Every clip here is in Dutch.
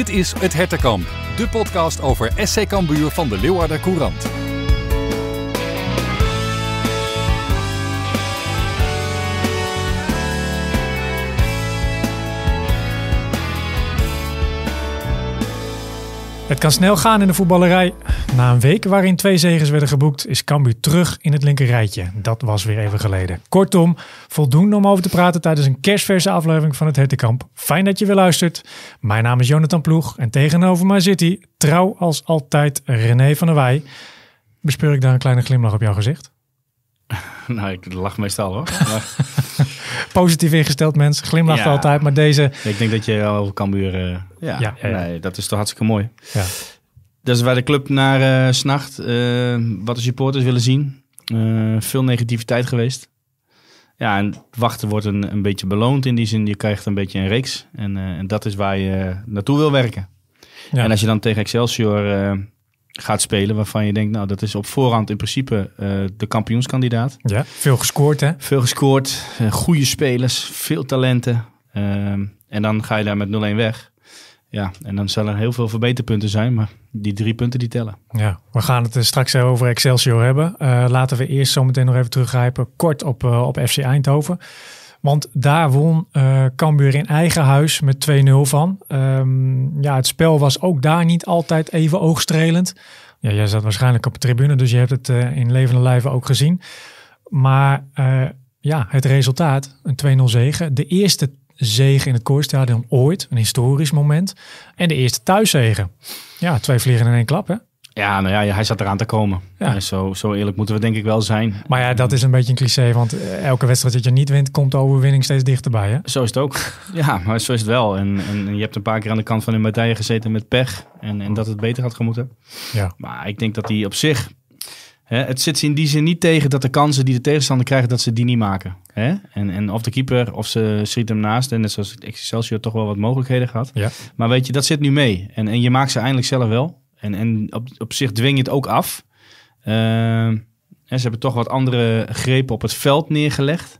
Dit is Het Hertenkamp, de podcast over SC Cambuur van de Leeuwarder Courant. Het kan snel gaan in de voetballerij. Na een week waarin twee zegens werden geboekt, is Cambuur terug in het linkerrijtje. Dat was weer even geleden. Kortom, voldoende om over te praten tijdens een kerstverse aflevering van het Hettekamp. Fijn dat je weer luistert. Mijn naam is Jonathan Ploeg en tegenover mij zit hij, trouw als altijd, René van der Wij. Bespeur ik daar een kleine glimlach op jouw gezicht? Nou, ik lach meestal hoor. positief ingesteld mens. Glimlacht altijd. Maar deze... Ik denk dat je over Cambuur... Uh, ja, nee, dat is toch hartstikke mooi. Ja. Dus waar de club naar uh, eh, s'nacht, eh, wat de supporters willen zien. Eh, veel negativiteit geweest. Ja, en wachten wordt een, een beetje beloond in die zin. Je krijgt een beetje een reeks. En, en dat is waar je naartoe wil werken. En als je dan tegen Excelsior gaat spelen waarvan je denkt, nou, dat is op voorhand in principe eh, de kampioenskandidaat. Ja, veel gescoord hè? Veel gescoord, eh, goede spelers, veel talenten. Ehm, en dan ga je daar met 0-1 weg. Ja, en dan zullen er heel veel verbeterpunten zijn, maar die drie punten die tellen. Ja, we gaan het eh, straks over Excelsior hebben. laten we eerst zo meteen nog even teruggrijpen, kort op, op FC Eindhoven. Want daar won uh, Cambuur in eigen huis met 2-0 van. Ehm, ja, het spel was ook daar niet altijd even oogstrelend. Ja, jij zat waarschijnlijk op de tribune, dus je hebt het uh, in levende lijven ook gezien. Maar eh, ja, het resultaat, een 2-0 zegen. De eerste zegen in het koorstadion ooit, een historisch moment. En de eerste thuiszegen. Ja, twee vliegen in één klap hè. Ja, nou ja, hij zat eraan te komen. Ja. zo, zo eerlijk moeten we denk ik wel zijn. Maar ja, dat is een beetje een cliché, want eh, elke wedstrijd dat je niet wint, komt de overwinning steeds dichterbij. Hè? Zo is het ook. ja, maar zo is het wel. En, en, je hebt een paar keer aan de kant van de partijen gezeten met pech en, en dat het beter had gemoeten. Ja. Maar ik denk dat hij op zich het zit ze in die zin niet tegen dat de kansen die de tegenstander krijgt, dat ze die niet maken. En, en of de keeper, of ze schiet hem naast. En net zoals Excelsior toch wel wat mogelijkheden gehad. Ja. Maar weet je, dat zit nu mee. En, en je maakt ze eindelijk zelf wel. En, en op, op zich dwing je het ook af. Uh, ze hebben toch wat andere grepen op het veld neergelegd.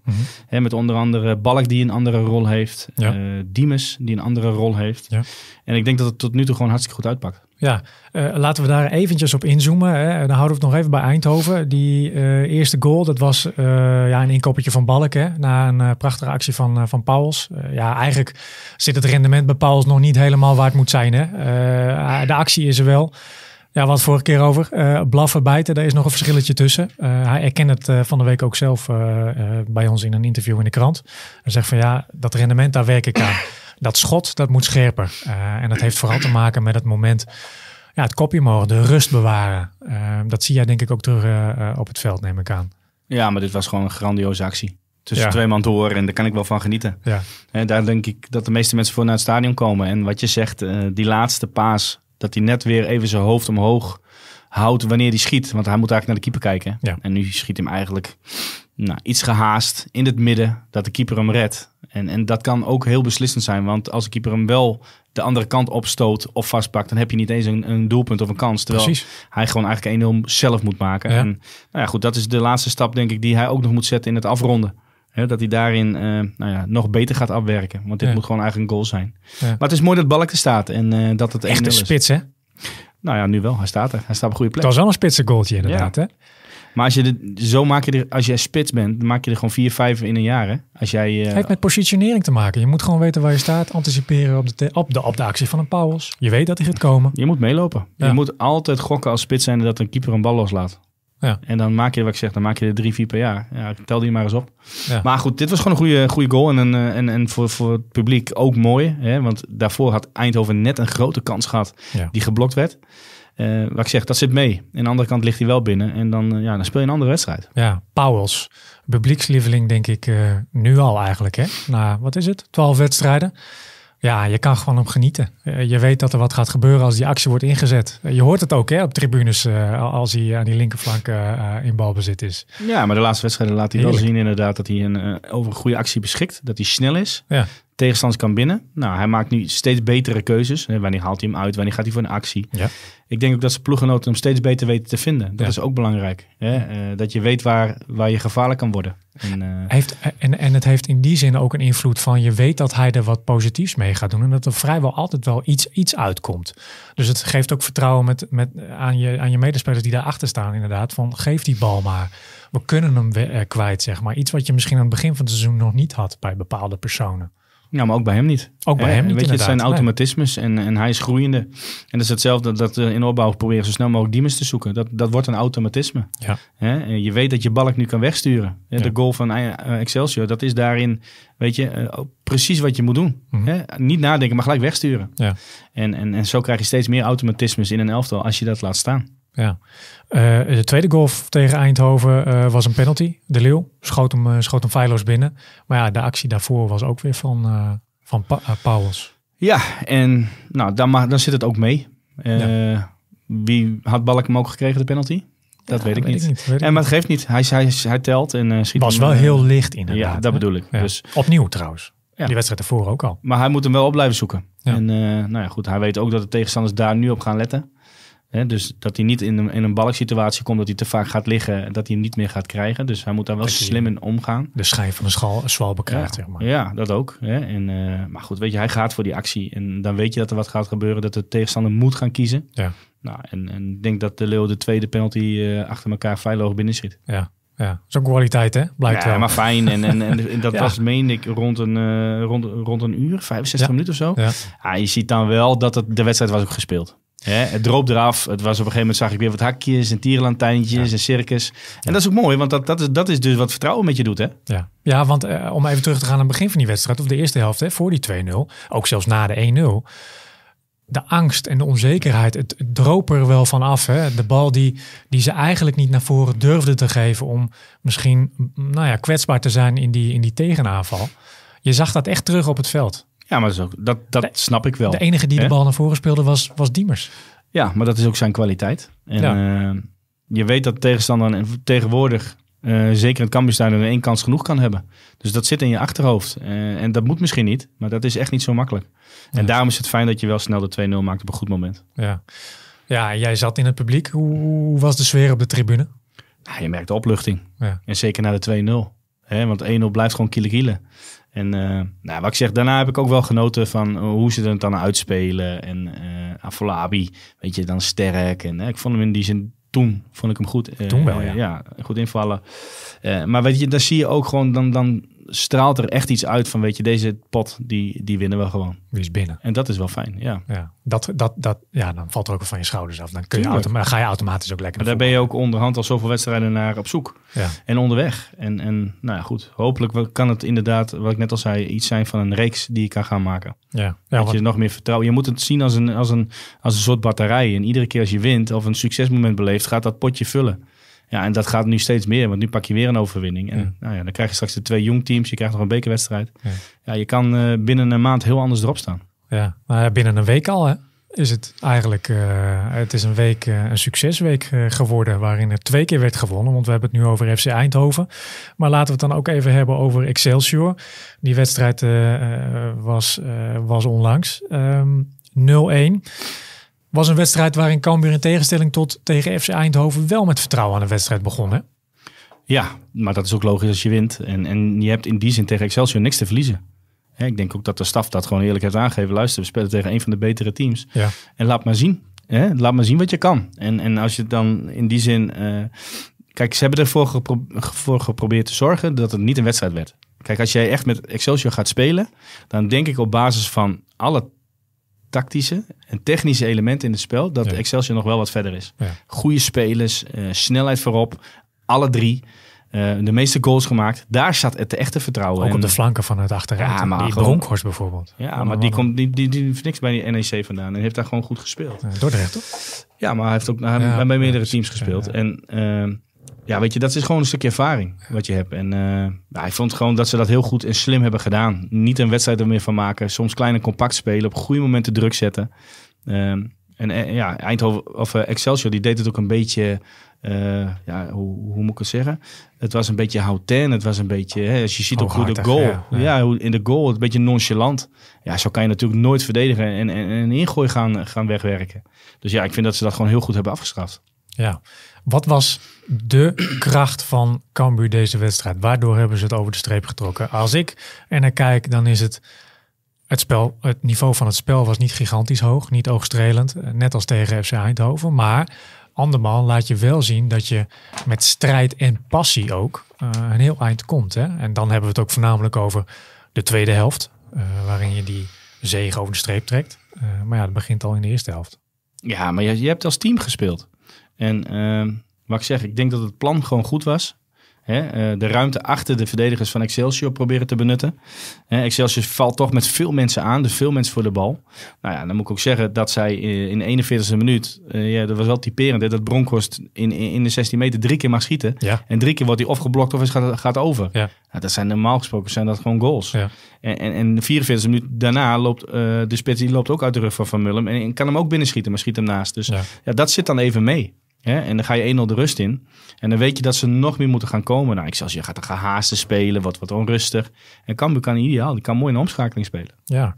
Mhm. met onder andere Balk die een andere rol heeft. Ja. Eh, die een andere rol heeft. Ja. En ik denk dat het tot nu toe gewoon hartstikke goed uitpakt. Ja, eh, laten we daar eventjes op inzoomen. Hè. Dan houden we het nog even bij Eindhoven. Die eh, eerste goal, dat was ja, een inkoppertje van Balk. Hè, na een prachtige actie van, van Pauls. ja, eigenlijk zit het rendement bij Pauls nog niet helemaal waar het moet zijn. Hè. de actie is er wel. Ja, wat vorige keer over. Uh, blaffen, bijten, daar is nog een verschilletje tussen. Eh, hij erkent het eh, van de week ook zelf bij ons in een interview in de krant. Hij zegt van ja, dat rendement, daar werk ik aan. Dat schot, dat moet scherper. en dat heeft vooral te maken met het moment, ja, het kopje mogen, de rust bewaren. dat zie jij denk ik ook terug op het veld, neem ik aan. Ja, maar dit was gewoon een grandioze actie. Tussen twee man horen en daar kan ik wel van genieten. Ja. En daar denk ik dat de meeste mensen voor naar het stadion komen. En wat je zegt, die laatste paas dat hij net weer even zijn hoofd omhoog houdt wanneer hij schiet. Want hij moet eigenlijk naar de keeper kijken. En nu schiet hem eigenlijk nou, iets gehaast in het midden dat de keeper hem redt. En, en dat kan ook heel beslissend zijn. Want als de keeper hem wel de andere kant opstoot of vastpakt, dan heb je niet eens een, een doelpunt of een kans. Terwijl hij gewoon eigenlijk 1-0 zelf moet maken. En nou ja, goed, dat is de laatste stap, denk ik, die hij ook nog moet zetten in het afronden. Hè, dat hij daarin eh, nou ja, nog beter gaat afwerken. Want dit moet gewoon eigenlijk een goal zijn. Maar het is mooi dat Balk er staat. En eh, dat het echt een spits, hè? Nou ja, nu wel. Hij staat er. Hij staat op een goede plek. Het was wel een spitse goaltje, inderdaad. Hè? Maar als je zo maak je er, als jij spits bent, dan maak je er gewoon vier, vijf in een jaar. Hè? Als jij, eh, het heeft met positionering te maken. Je moet gewoon weten waar je staat, anticiperen op de, op de, op de actie van een Pauwels. Je weet dat hij gaat komen. Je moet meelopen. Je moet altijd gokken als spits zijn dat een keeper een bal loslaat. Ja. En dan maak je, wat ik zeg, dan maak je er drie, vier per jaar. Ja, tel die maar eens op. Ja. Maar goed, dit was gewoon een goede, goede goal. En, een, eh, en, en voor, voor het publiek ook mooi. Hè? Want daarvoor had Eindhoven net een grote kans gehad die geblokt werd. Uh, wat ik zeg, dat zit mee. En aan de andere kant ligt hij wel binnen. En dan, eh, ja, dan speel je een andere wedstrijd. Ja, Pauwels. Publiekslieveling denk ik nu al eigenlijk. Hè? Na, wat is het? Twaalf wedstrijden. Ja, je kan gewoon hem genieten. Eh, je weet dat er wat gaat gebeuren als die actie wordt ingezet. Eh, je hoort het ook hè, op tribunes eh, als hij aan die linkerflank uh, in balbezit is. Ja, maar de laatste wedstrijden laat hij wel zien inderdaad dat hij een, over een goede actie beschikt. Dat hij snel is. Ja tegenstanders kan binnen. Nou, hij maakt nu steeds betere keuzes. Wanneer haalt hij hem uit? Wanneer gaat hij voor een actie? Ja. Ik denk ook dat ze ploegenoten hem steeds beter weten te vinden. Dat is ook belangrijk. Hè? Eh, dat je weet waar, waar je gevaarlijk kan worden. En, eh, heeft, en, en het heeft in die zin ook een invloed van je weet dat hij er wat positiefs mee gaat doen. En dat er vrijwel altijd wel iets, iets uitkomt. Dus het geeft ook vertrouwen met, met, aan, je, aan je medespelers die daarachter staan inderdaad. Van geef die bal maar. We kunnen hem eh, kwijt zeg maar. Iets wat je misschien aan het begin van het seizoen nog niet had bij bepaalde personen. Ja, maar ook bij hem niet. Ook bij hem niet. Weet je, het zijn automatismes en, en hij is groeiende. En dat is hetzelfde dat we eh, in opbouw proberen zo snel mogelijk diemers te zoeken. Dat, dat wordt een automatisme. Ja. en je weet dat je balk nu kan wegsturen. de goal van eh, eh, Excelsior, dat is daarin, weet je, oh, precies wat je moet doen. Mm Niet nadenken, maar gelijk wegsturen. Ja. En, en, en zo krijg je steeds meer automatismes in een elftal als je dat laat staan. Ja. Eh, de tweede golf tegen Eindhoven eh, was een penalty. De Leeuw schoot hem, uh, schoot hem feilloos binnen. Maar ja, de actie daarvoor was ook weer van, van Pauwels. Ja, en nou, dan, dan zit het ook mee. Wie had Balk hem ook gekregen, de penalty? Dat weet ik niet. en, maar het geeft niet. Hij, hij, hij telt en schiet Was wel heel licht in. Ja, dat bedoel ik. Dus. Opnieuw trouwens. Die wedstrijd daarvoor ook al. Maar hij moet hem wel op blijven zoeken. En nou ja, goed, hij weet ook dat de tegenstanders daar nu op gaan letten dus dat hij niet in een, in een balksituatie komt, dat hij te vaak gaat liggen, dat hij hem niet meer gaat krijgen. Dus hij moet daar wel slim in omgaan. De schijn van de schal, zwal ja, zeg maar. Ja, dat ook. En, eh, maar goed, weet je, hij gaat voor die actie. En dan weet je dat er wat gaat gebeuren, dat de tegenstander moet gaan kiezen. Ja. Nou, en, en ik denk dat de Leeuw de tweede penalty eh, achter elkaar veilig binnen schiet. Ja. Ja, zo'n kwaliteit, hè? Blijkt ja, wel. maar fijn. En, en, en dat was, meen ik, rond een, eh, rond, rond een uur, 65 minuten of zo. Ja. je ziet dan wel dat het, de wedstrijd was ook gespeeld. Hè, het droop eraf. Het was op een gegeven moment zag ik weer wat hakjes en tierenlantijntjes en circus. En dat is ook mooi, want dat, dat, is, dat is dus wat vertrouwen met je doet. Hè? Ja. ja, want eh, om even terug te gaan aan het begin van die wedstrijd, of de eerste helft, hè, voor die 2-0, ook zelfs na de 1-0 de angst en de onzekerheid. Het, het droop er wel van af. Hè? De bal die, die ze eigenlijk niet naar voren durfden te geven. om misschien nou ja, kwetsbaar te zijn in die, in die tegenaanval. Je zag dat echt terug op het veld. Ja, maar dat, dat, dat snap ik wel. De enige die de bal naar voren speelde was, was Diemers. Ja, maar dat is ook zijn kwaliteit. En, ja. Eh, je weet dat tegenstander tegenwoordig, uh, zeker een Cambuurstuin, er één kans genoeg kan hebben. Dus dat zit in je achterhoofd. Eh, en dat moet misschien niet, maar dat is echt niet zo makkelijk. En daarom is het fijn dat je wel snel de 2-0 maakt op een goed moment. Ja, ja jij zat in het publiek. Hoe, was de sfeer op de tribune? Nou, je merkt de opluchting. Ja. En zeker na de 2-0. want 1-0 blijft gewoon kiele kielen. En eh, nou, wat ik zeg, daarna heb ik ook wel genoten van eh, hoe ze het dan uitspelen. En uh, Afolabi, weet je, dan sterk. En ik vond hem in die zin toen vond ik hem goed. toen wel, ja. ja. goed invallen. maar weet je, dan zie je ook gewoon, dan, dan straalt er echt iets uit van, weet je, deze pot, die, die winnen we gewoon. Die is binnen. En dat is wel fijn, ja. ja. Dat, dat, dat, ja, dan valt er ook van je schouders af. Dan kun je automatisch, ga je automatisch ook lekker Maar daar ben je ook onderhand al zoveel wedstrijden naar op zoek. Ja. En onderweg. En, en nou ja, goed, hopelijk kan het inderdaad, wat ik net al zei, iets zijn van een reeks die je kan gaan maken. Ja. dat want... je nog meer vertrouwen. Je moet het zien als een, als, een, als een soort batterij. En iedere keer als je wint of een succesmoment beleeft, gaat dat potje vullen. Ja, en dat gaat nu steeds meer, want nu pak je weer een overwinning. En Nou ja, dan krijg je straks de twee jong teams, je krijgt nog een bekerwedstrijd. Ja, ja je kan eh, binnen een maand heel anders erop staan. Ja, maar binnen een week al hè, is het eigenlijk, eh, het is een week, eh, een succesweek geworden waarin er twee keer werd gewonnen. Want we hebben het nu over FC Eindhoven. Maar laten we het dan ook even hebben over Excelsior. Die wedstrijd was, was onlangs um, ehm, 0-1 was een wedstrijd waarin Cambuur in tegenstelling tot tegen FC Eindhoven wel met vertrouwen aan de wedstrijd begon. Ja, maar dat is ook logisch als je wint. En, en je hebt in die zin tegen Excelsior niks te verliezen. Hè, ik denk ook dat de staf dat gewoon eerlijk heeft aangegeven. Luister, we spelen tegen een van de betere teams. Ja. En laat maar zien. Hè? Laat maar zien wat je kan. En, en als je dan in die zin... Eh, kijk, ze hebben ervoor voor geprobeerd te zorgen dat het niet een wedstrijd werd. Kijk, als jij echt met Excelsior gaat spelen, dan denk ik op basis van alle tactische en technische elementen in het spel, dat Excelsior nog wel wat verder is. Ja. Goede spelers, eh, snelheid voorop, alle drie. Eh, de meeste goals gemaakt. Daar zat het echte vertrouwen. Ook op de flanken van het achteruit. Ja, maar die Bronkhorst bijvoorbeeld. Ja, maar, die, komt, die, die, die heeft niks bij die NEC vandaan. En heeft daar gewoon goed gespeeld. Ja, Dordrecht toch? Ja, maar hij heeft ook bij meerdere teams gespeeld. En... Ehm, ja, weet je, dat is gewoon een stukje ervaring wat je hebt. En uh, ik vond gewoon dat ze dat heel goed en slim hebben gedaan. Niet een wedstrijd er meer van maken. Soms klein en compact spelen. Op goede momenten druk zetten. Ehm, en eh, ja, Eindhoven of eh, Excelsior, die deed het ook een beetje... ja, hoe, hoe, moet ik het zeggen? Het was een beetje houten. Het was een beetje... Hè, als je ziet ook hoe de goal... Ja, ja. in de goal, een beetje nonchalant. Ja, zo kan je natuurlijk nooit verdedigen en, en, ingooi gaan, gaan wegwerken. Dus ja, ik vind dat ze dat gewoon heel goed hebben afgestraft. Ja, wat was de kracht van Cambuur deze wedstrijd? Waardoor hebben ze het over de streep getrokken? Als ik er naar kijk, dan is het het spel. Het niveau van het spel was niet gigantisch hoog, niet oogstrelend, eh, net als tegen FC Eindhoven. Maar andermaal laat je wel zien dat je met strijd en passie ook eh, een heel eind komt. Hè? En dan hebben we het ook voornamelijk over de tweede helft, eh, waarin je die zegen over de streep trekt. maar ja, dat begint al in de eerste helft. Ja, maar je, je hebt als team gespeeld. En ehm, wat ik zeg, ik denk dat het plan gewoon goed was. Hè? Eh, de ruimte achter de verdedigers van Excelsior proberen te benutten. Hè, Excelsior valt toch met veel mensen aan, dus veel mensen voor de bal. Nou ja, dan moet ik ook zeggen dat zij eh, in 41e minuut, eh, ja, dat was wel typerend, hè, dat Bronkhorst in, in, de 16 meter drie keer mag schieten. En drie keer wordt hij of geblokt of is gaat, gaat over. Ja. dat zijn normaal gesproken zijn dat gewoon goals. Ja. En, en, en 44 minuut daarna loopt de spits die loopt ook uit de rug van Van Mullen en, kan hem ook binnenschieten, maar schiet hem naast. Dus ja, dat zit dan even mee en dan ga je 1-0 de rust in. En dan weet je dat ze nog meer moeten gaan komen. Nou, je gaat een gehaaste spelen, wat, wat onrustig. En Kambu kan ideaal, die kan mooi een omschakeling spelen. Ja,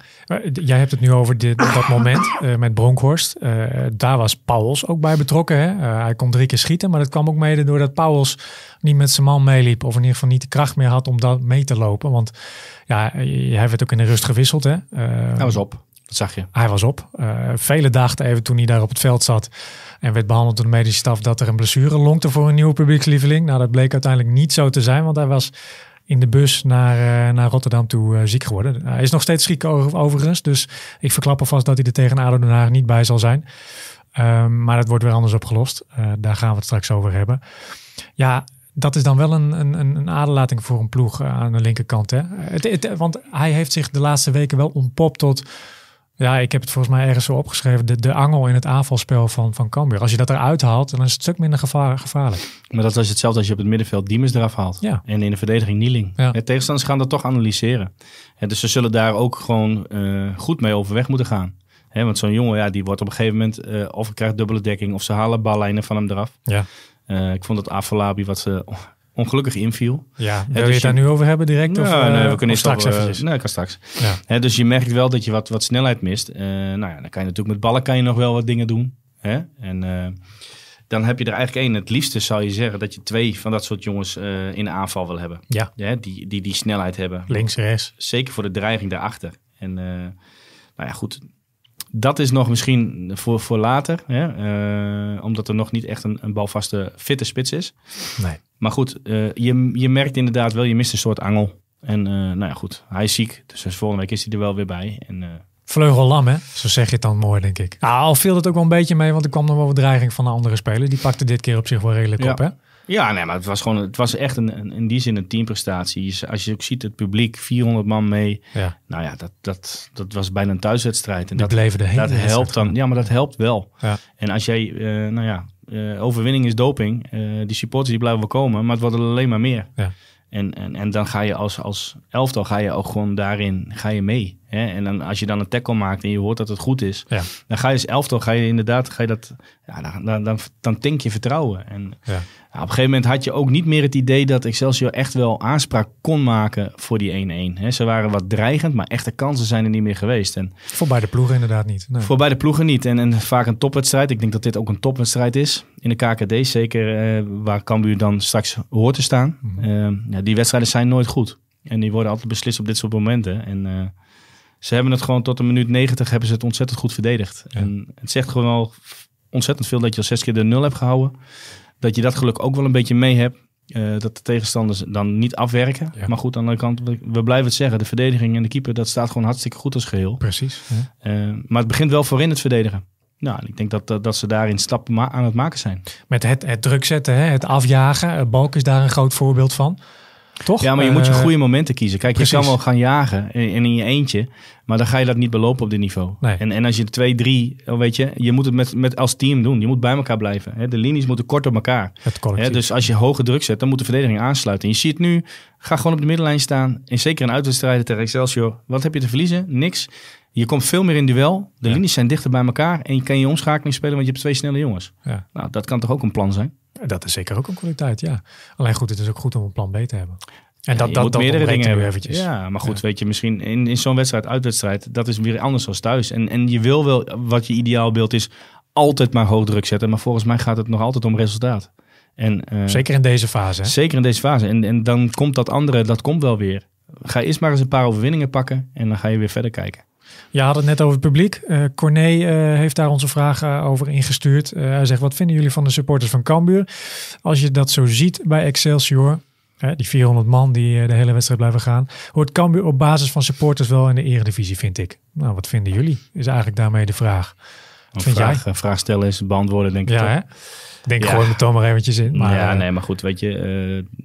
jij hebt het nu over dit, dat moment eh, met Bronkhorst. Eh, daar was Pauwels ook bij betrokken. Hè? Eh, hij kon drie keer schieten, maar dat kwam ook mede doordat Pauwels niet met zijn man meeliep. Of in ieder geval niet de kracht meer had om dat mee te lopen. Want ja, hij werd ook in de rust gewisseld. Hè? hij was op, dat zag je. Hij was op. vele dachten even toen hij daar op het veld zat en werd behandeld door de medische staf dat er een blessure longte voor een nieuwe publiekslieveling. Nou, dat bleek uiteindelijk niet zo te zijn, want hij was in de bus naar, eh, naar Rotterdam toe eh, ziek geworden. Hij is nog steeds ziek overigens, dus ik verklap alvast dat hij er tegen ADO Den Haag niet bij zal zijn. Ehm, maar dat wordt weer anders opgelost. Uh, daar gaan we het straks over hebben. Ja, dat is dan wel een, een, een voor een ploeg aan de linkerkant. Hè? Het, want hij heeft zich de laatste weken wel ontpopt tot ja, ik heb het volgens mij ergens zo opgeschreven. De, de angel in het aanvalspel van, van Cambuur. Als je dat eruit haalt, dan is het een stuk minder gevaar, gevaarlijk. Maar dat is hetzelfde als je op het middenveld Diemers eraf haalt. Ja. En in de verdediging Nieling. Ja. tegenstanders gaan dat toch analyseren. Dus ze zullen daar ook gewoon eh, goed mee overweg moeten gaan. want zo'n jongen, ja, die wordt op een gegeven moment... Uh, of krijgt dubbele dekking, of ze halen ballijnen van hem eraf. Ja. Eh, ik vond dat Afolabi, wat ze ongelukkig inviel. Ja, wil je dus het daar nu over hebben direct? Nou, of, we eh, kunnen straks even Nee, kan straks. Ja. dus je merkt wel dat je wat, wat snelheid mist. Eh, nou ja, dan kan je natuurlijk met ballen kan je nog wel wat dingen doen. Hè? En eh, dan heb je er eigenlijk één. Het liefste zou je zeggen dat je twee van dat soort jongens in de aanval wil hebben. Ja. die, die die snelheid hebben. Links, rechts. Zeker voor de dreiging daarachter. En nou ja, goed. Dat is nog misschien voor, voor later. Hè? omdat er nog niet echt een, een balvaste fitte spits is. Nee. Maar goed, eh, je, je merkt inderdaad wel, je mist een soort angel. En eh, nou ja, goed, hij is ziek. Dus, volgende week is hij er wel weer bij. En, uh... Vleugellam, hè? Zo zeg je het dan mooi, denk ik. Nou, al viel het ook wel een beetje mee, want er kwam nog wel dreiging van de andere speler. Die pakte dit keer op zich wel redelijk op, hè? Ja, nee, maar het was gewoon, het was echt een, een in die zin een teamprestatie. Als je ook ziet het publiek, 400 man mee. Ja. Nou ja, dat, dat, dat was bijna een thuiswedstrijd. En dat, bleven de Dat helpt dan, ja, maar dat helpt wel. Ja. En als jij, nou ja, eh, overwinning is doping. Eh, die supporters die blijven wel komen, maar het wordt alleen maar meer. Ja. En, en, en dan ga je als, als elftal ga je ook gewoon daarin ga je mee. Hè? En dan, als je dan een tackle maakt en je hoort dat het goed is, ja. dan ga je als dus elftal, ga je inderdaad, ga je dat, ja, dan, dan, dan, tank je vertrouwen. En ja. op een gegeven moment had je ook niet meer het idee dat Excelsior echt wel aanspraak kon maken voor die 1-1. Ze waren wat dreigend, maar echte kansen zijn er niet meer geweest. En, voor beide ploegen inderdaad niet. Nee. Voor beide ploegen niet. En, en vaak een topwedstrijd. Ik denk dat dit ook een topwedstrijd is in de KKD, zeker uh, waar Cambuur dan straks hoort te staan. Mhm. Ehm, ja, die wedstrijden zijn nooit goed. En die worden altijd beslist op dit soort momenten. En eh, ze hebben het gewoon tot een minuut 90 hebben ze het ontzettend goed verdedigd. En het zegt gewoon al ontzettend veel dat je al zes keer de nul hebt gehouden. Dat je dat geluk ook wel een beetje mee hebt. Eh, dat de tegenstanders dan niet afwerken. Maar goed, aan de andere kant, we blijven het zeggen. De verdediging en de keeper, dat staat gewoon hartstikke goed als geheel. Precies. Eh, maar het begint wel voorin het verdedigen. Nou, ik denk dat, dat, dat ze daarin stappen aan het maken zijn. Met het, het druk zetten, hè? het afjagen. Eh, Balk is daar een groot voorbeeld van. Toch? Ja, maar je moet je eh, goede momenten kiezen. Kijk, je kan wel gaan jagen en in, je eentje, maar dan ga je dat niet belopen op dit niveau. En, en als je twee, drie, oh, weet je, je moet het met, met als team doen. Je moet bij elkaar blijven. De linies moeten kort op elkaar. Het hè? Dus als je hoge druk zet, dan moet de verdediging aansluiten. En je ziet nu Ga gewoon op de middenlijn staan. En zeker in uitwedstrijden tegen Excelsior. Wat heb je te verliezen? Niks. Je komt veel meer in duel. De linies zijn dichter bij elkaar. En je kan je omschakeling spelen, want je hebt twee snelle jongens. Ja. Nou, dat kan toch ook een plan zijn? Dat is zeker ook een kwaliteit, ja. Alleen goed, het is ook goed om een plan B te hebben. En dat, dat dat, dat meerdere dingen hebben. Eventjes. Ja, maar goed, weet je, misschien in, in zo'n wedstrijd, uitwedstrijd, dat is weer anders dan thuis. En, en je wil wel, wat je ideaalbeeld is, altijd maar hoog druk zetten. Maar volgens mij gaat het nog altijd om resultaat. En, eh, zeker in deze fase. Hè? Zeker in deze fase. En, en dan komt dat andere, dat komt wel weer. Ga eerst maar eens een paar overwinningen pakken en dan ga je weer verder kijken. Je had het net over het publiek. Uh, Corné eh, heeft daar onze vraag over ingestuurd. hij zegt, wat vinden jullie van de supporters van Cambuur? Als je dat zo ziet bij Excelsior, die 400 man die de hele wedstrijd blijven gaan, hoort Cambuur op basis van supporters wel in de eredivisie, vind ik. Nou, wat vinden jullie? Is eigenlijk daarmee de vraag. vraag, stellen is beantwoorden, denk ik. Ja, denk gewoon met Tom maar eventjes in. Maar, ja, eh, nee, maar goed, weet je, eh,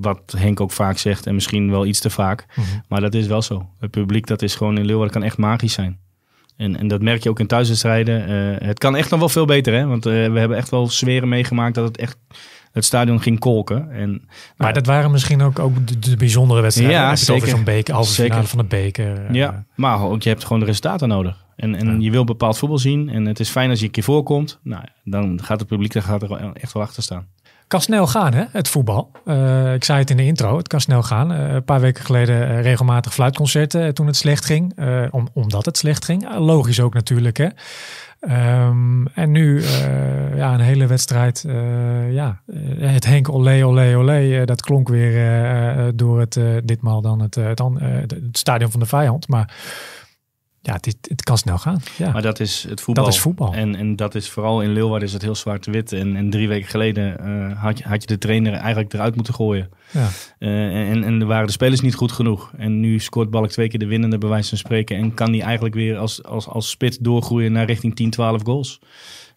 wat Henk ook vaak zegt en misschien wel iets te vaak. Mhm. Maar dat is wel zo. Het publiek dat is gewoon in Leeuwarden kan echt magisch zijn. En, en dat merk je ook in thuiswedstrijden. Eh, het kan echt nog wel veel beter, hè? Want we hebben echt wel zweren meegemaakt dat het echt het stadion ging kolken. En, maar nou, dat waren misschien ook, ook de, bijzondere wedstrijden. Ja, zeker. Zo'n beker, als van de beker. Ja, maar ook, je hebt gewoon de resultaten nodig. En, en je wil bepaald voetbal zien. En het is fijn als je een keer voorkomt. Nou, dan gaat het publiek daar gaat er e- echt wel achter staan. Kan snel gaan, hè, het voetbal. Eh, ik zei het in de intro, het kan snel gaan. Eh, een paar weken geleden eh, regelmatig fluitconcerten toen het slecht ging. Om, omdat het slecht ging. logisch ook natuurlijk, hè. Ehm, en nu ja, een hele wedstrijd. ja, het Henk Olé Olé Olé, dat klonk weer door het, ditmaal dan het, dan, het stadion van de vijand. Maar ja, het, het kan snel gaan. Ja. Maar dat is het voetbal. Dat is voetbal. En, en dat is vooral in Leeuwarden is het heel zwart-wit. En, en drie weken geleden eh, had, je, had je de trainer eigenlijk eruit moeten gooien. Ja. Eh, en, en waren de spelers niet goed genoeg. En nu scoort Balk twee keer de winnende bij wijze van spreken. En kan die eigenlijk weer als, als, als spits doorgroeien naar richting 10, 12 goals.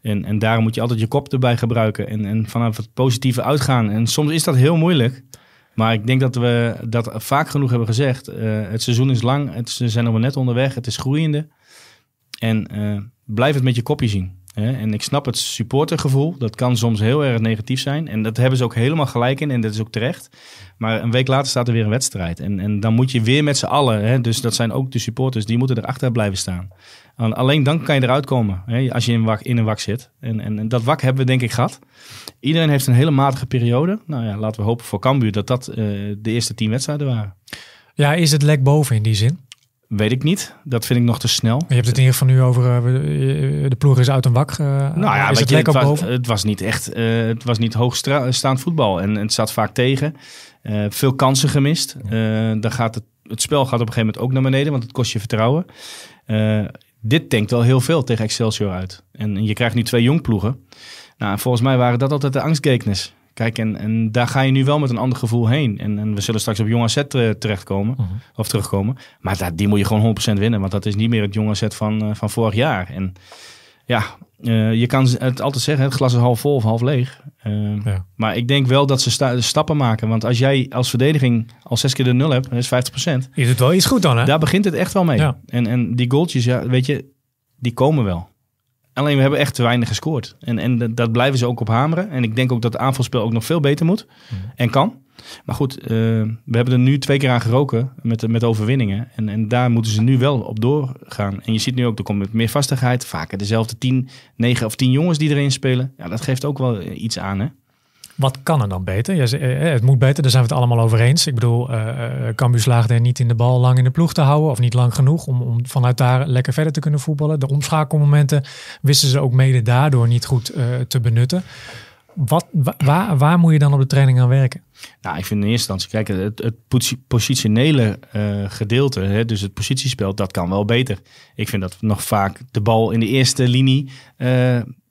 En, en daarom moet je altijd je kop erbij gebruiken. En, en vanaf het positieve uitgaan. En soms is dat heel moeilijk. Maar ik denk dat we dat vaak genoeg hebben gezegd. Eh, het seizoen is lang, het, ze zijn nog maar net onderweg, het is groeiende. En eh, blijf het met je kopje zien. Hè? En ik snap het supportergevoel, dat kan soms heel erg negatief zijn. En dat hebben ze ook helemaal gelijk in en dat is ook terecht. Maar een week later staat er weer een wedstrijd. En, en dan moet je weer met z'n allen, hè? dus dat zijn ook de supporters, die moeten erachter blijven staan alleen dan kan je eruit komen hè, als je in, een wak, in een wak zit. En, en, dat wak hebben we denk ik gehad. Iedereen heeft een hele matige periode. Nou ja, laten we hopen voor Cambuur dat dat eh, de eerste tien wedstrijden waren. Ja, is het lek boven in die zin? Weet ik niet. Dat vind ik nog te snel. je hebt het in ieder geval nu over eh, eh, de ploeg is uit een wak. nou ja, is het, je, het, was, het, was, niet echt, het was niet hoogstaand voetbal. En, en, het zat vaak tegen. veel kansen gemist. dan gaat het, het spel gaat op een gegeven moment ook naar beneden, want het kost je vertrouwen dit denkt wel heel veel tegen Excelsior uit. En, je krijgt nu twee jongploegen. Nou, volgens mij waren dat altijd de angstgeknis. Kijk, en, en daar ga je nu wel met een ander gevoel heen. En, en we zullen straks op Jong set eh, terechtkomen, mhm. of terugkomen. Maar dat, die moet je gewoon 100% winnen, want dat is niet meer het Jong set van, eh, van vorig jaar. En ja, eh, je kan het altijd zeggen, het glas is half vol of half leeg. Eh, maar ik denk wel dat ze stappen maken. Want als jij als verdediging al zes keer de nul hebt, dat is 50%. Is het wel iets goed dan, hè? Daar begint het echt wel mee. En, en die goaltjes, ja, weet je, die komen wel. Alleen we hebben echt te weinig gescoord. En, en dat blijven ze ook op hameren. En ik denk ook dat het aanvalspel ook nog veel beter moet mhm. en kan. Maar goed, eh, we hebben er nu twee keer aan geroken met, met overwinningen. En, en daar moeten ze nu wel op doorgaan. En je ziet nu ook, er komt met meer vastigheid. Vaker dezelfde tien, negen of tien jongens die erin spelen. Ja, dat geeft ook wel eh, iets aan, hè? Wat kan er dan beter? Ja, eh, eh, het moet beter, daar zijn we het allemaal over eens. Ik bedoel, uh, slaagde er niet in de bal lang in de ploeg te houden. Of niet lang genoeg om, om vanuit daar lekker verder te kunnen voetballen. De omschakelmomenten wisten ze ook mede daardoor niet goed te benutten. Wat, waar, waar moet je dan op de training aan werken? Nou, ik vind in eerste instantie, kijk, het, positionele gedeelte, hè, dus het positiespel, dat kan wel beter. Ik vind dat nog vaak de bal in de eerste linie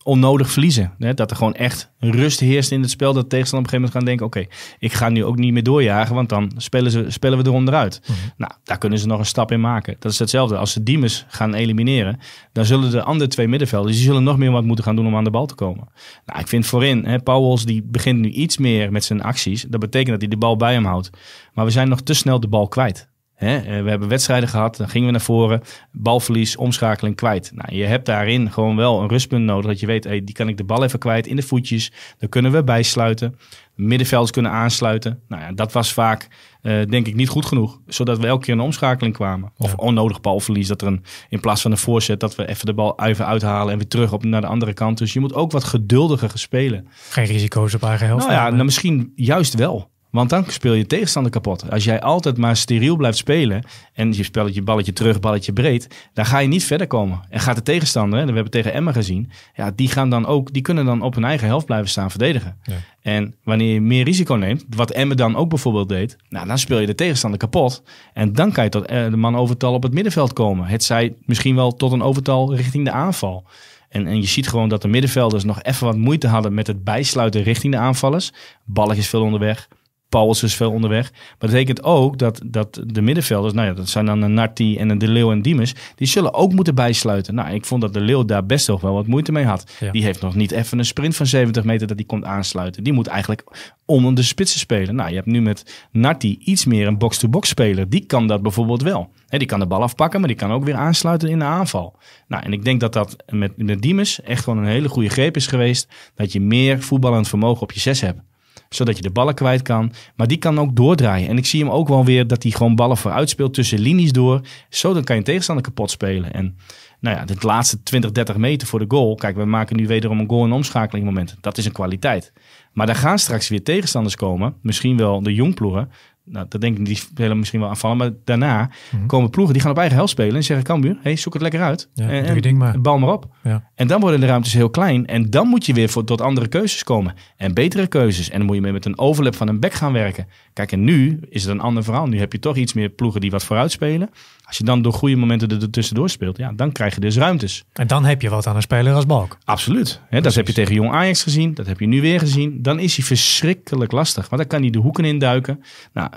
onnodig verliezen. Hè? Dat er gewoon echt rust heerst in het spel. Dat tegenstander op een gegeven moment gaan denken... oké, ik ga nu ook niet meer doorjagen... want dan spelen, ze, spelen we eronder uit. Mhm. Nou, daar kunnen ze nog een stap in maken. Dat is hetzelfde. Als ze Diemers gaan elimineren... dan zullen de andere twee middenvelders... die zullen nog meer wat moeten gaan doen om aan de bal te komen. Nou, ik vind voorin... Hè, die begint nu iets meer met zijn acties. Dat betekent dat hij de bal bij hem houdt. Maar we zijn nog te snel de bal kwijt. Eh, we hebben wedstrijden gehad, dan gingen we naar voren, balverlies, omschakeling kwijt. Nou, je hebt daarin gewoon wel een rustpunt nodig, dat je weet, hey, die kan ik de bal even kwijt in de voetjes. Dan kunnen we bijsluiten, Middenveld kunnen aansluiten. Nou ja, dat was vaak, eh, denk ik, niet goed genoeg, zodat we elke keer een omschakeling kwamen. Of onnodig balverlies, dat er een, in plaats van een voorzet, dat we even de bal even uithalen en weer terug op naar de andere kant. Dus je moet ook wat geduldiger spelen. Geen risico's op eigen helft. Nou ja, nou, misschien juist wel. Want dan speel je tegenstander kapot. Als jij altijd maar steriel blijft spelen en je je balletje terug, balletje breed, dan ga je niet verder komen. En gaat de tegenstander, en we hebben tegen Emma gezien, ja, die, gaan dan ook, die kunnen dan op hun eigen helft blijven staan verdedigen. Ja. En wanneer je meer risico neemt, wat Emma dan ook bijvoorbeeld deed, nou, dan speel je de tegenstander kapot. En dan kan je tot eh, de man overtal op het middenveld komen. Het zij misschien wel tot een overtal richting de aanval. En, en, je ziet gewoon dat de middenvelders nog even wat moeite hadden met het bijsluiten richting de aanvallers. Balletjes veel onderweg. Pauwels is veel onderweg. Maar dat betekent ook dat, dat de middenvelders, nou ja, dat zijn dan een Narti en een De Leeuw en Diemers, die zullen ook moeten bijsluiten. Nou, ik vond dat De Leeuw daar best nog wel wat moeite mee had. Die heeft nog niet even een sprint van 70 meter dat die komt aansluiten. Die moet eigenlijk om de spitsen spelen. Nou, je hebt nu met Narti iets meer een box-to-box speler. Die kan dat bijvoorbeeld wel. die kan de bal afpakken, maar die kan ook weer aansluiten in de aanval. Nou, en ik denk dat dat met, met Diemers echt gewoon een hele goede greep is geweest. Dat je meer voetballend vermogen op je zes hebt zodat je de ballen kwijt kan. Maar die kan ook doordraaien. En ik zie hem ook wel weer dat hij gewoon ballen vooruit speelt tussen linies door. Zo dan kan je tegenstander kapot spelen. En nou ja, de laatste 20, 30 meter voor de goal. Kijk, we maken nu wederom een goal- en moment. Dat is een kwaliteit. Maar daar gaan straks weer tegenstanders komen. Misschien wel de jongploeren nou, dat denk ik, die spelen misschien wel aanvallen. Maar daarna mhm. komen ploegen, die gaan op eigen helft spelen. En zeggen, Kambuur, hey, zoek het lekker uit. Ja, en, Bal maar op. Ja. En dan worden de ruimtes heel klein. En dan moet je weer voor, tot andere keuzes komen. En betere keuzes. En dan moet je mee met een overlap van een back gaan werken. Kijk, en nu is het een ander verhaal. Nu heb je toch iets meer ploegen die wat vooruit spelen. Als je dan door goede momenten er tussendoor speelt, ja, dan krijg je dus ruimtes. En dan heb je wat aan een speler als Balk. Absoluut. Hè, dat heb je tegen Jong Ajax gezien. Dat heb je nu weer gezien. Dan is hij verschrikkelijk lastig. Want dan kan hij de hoeken induiken. Nou,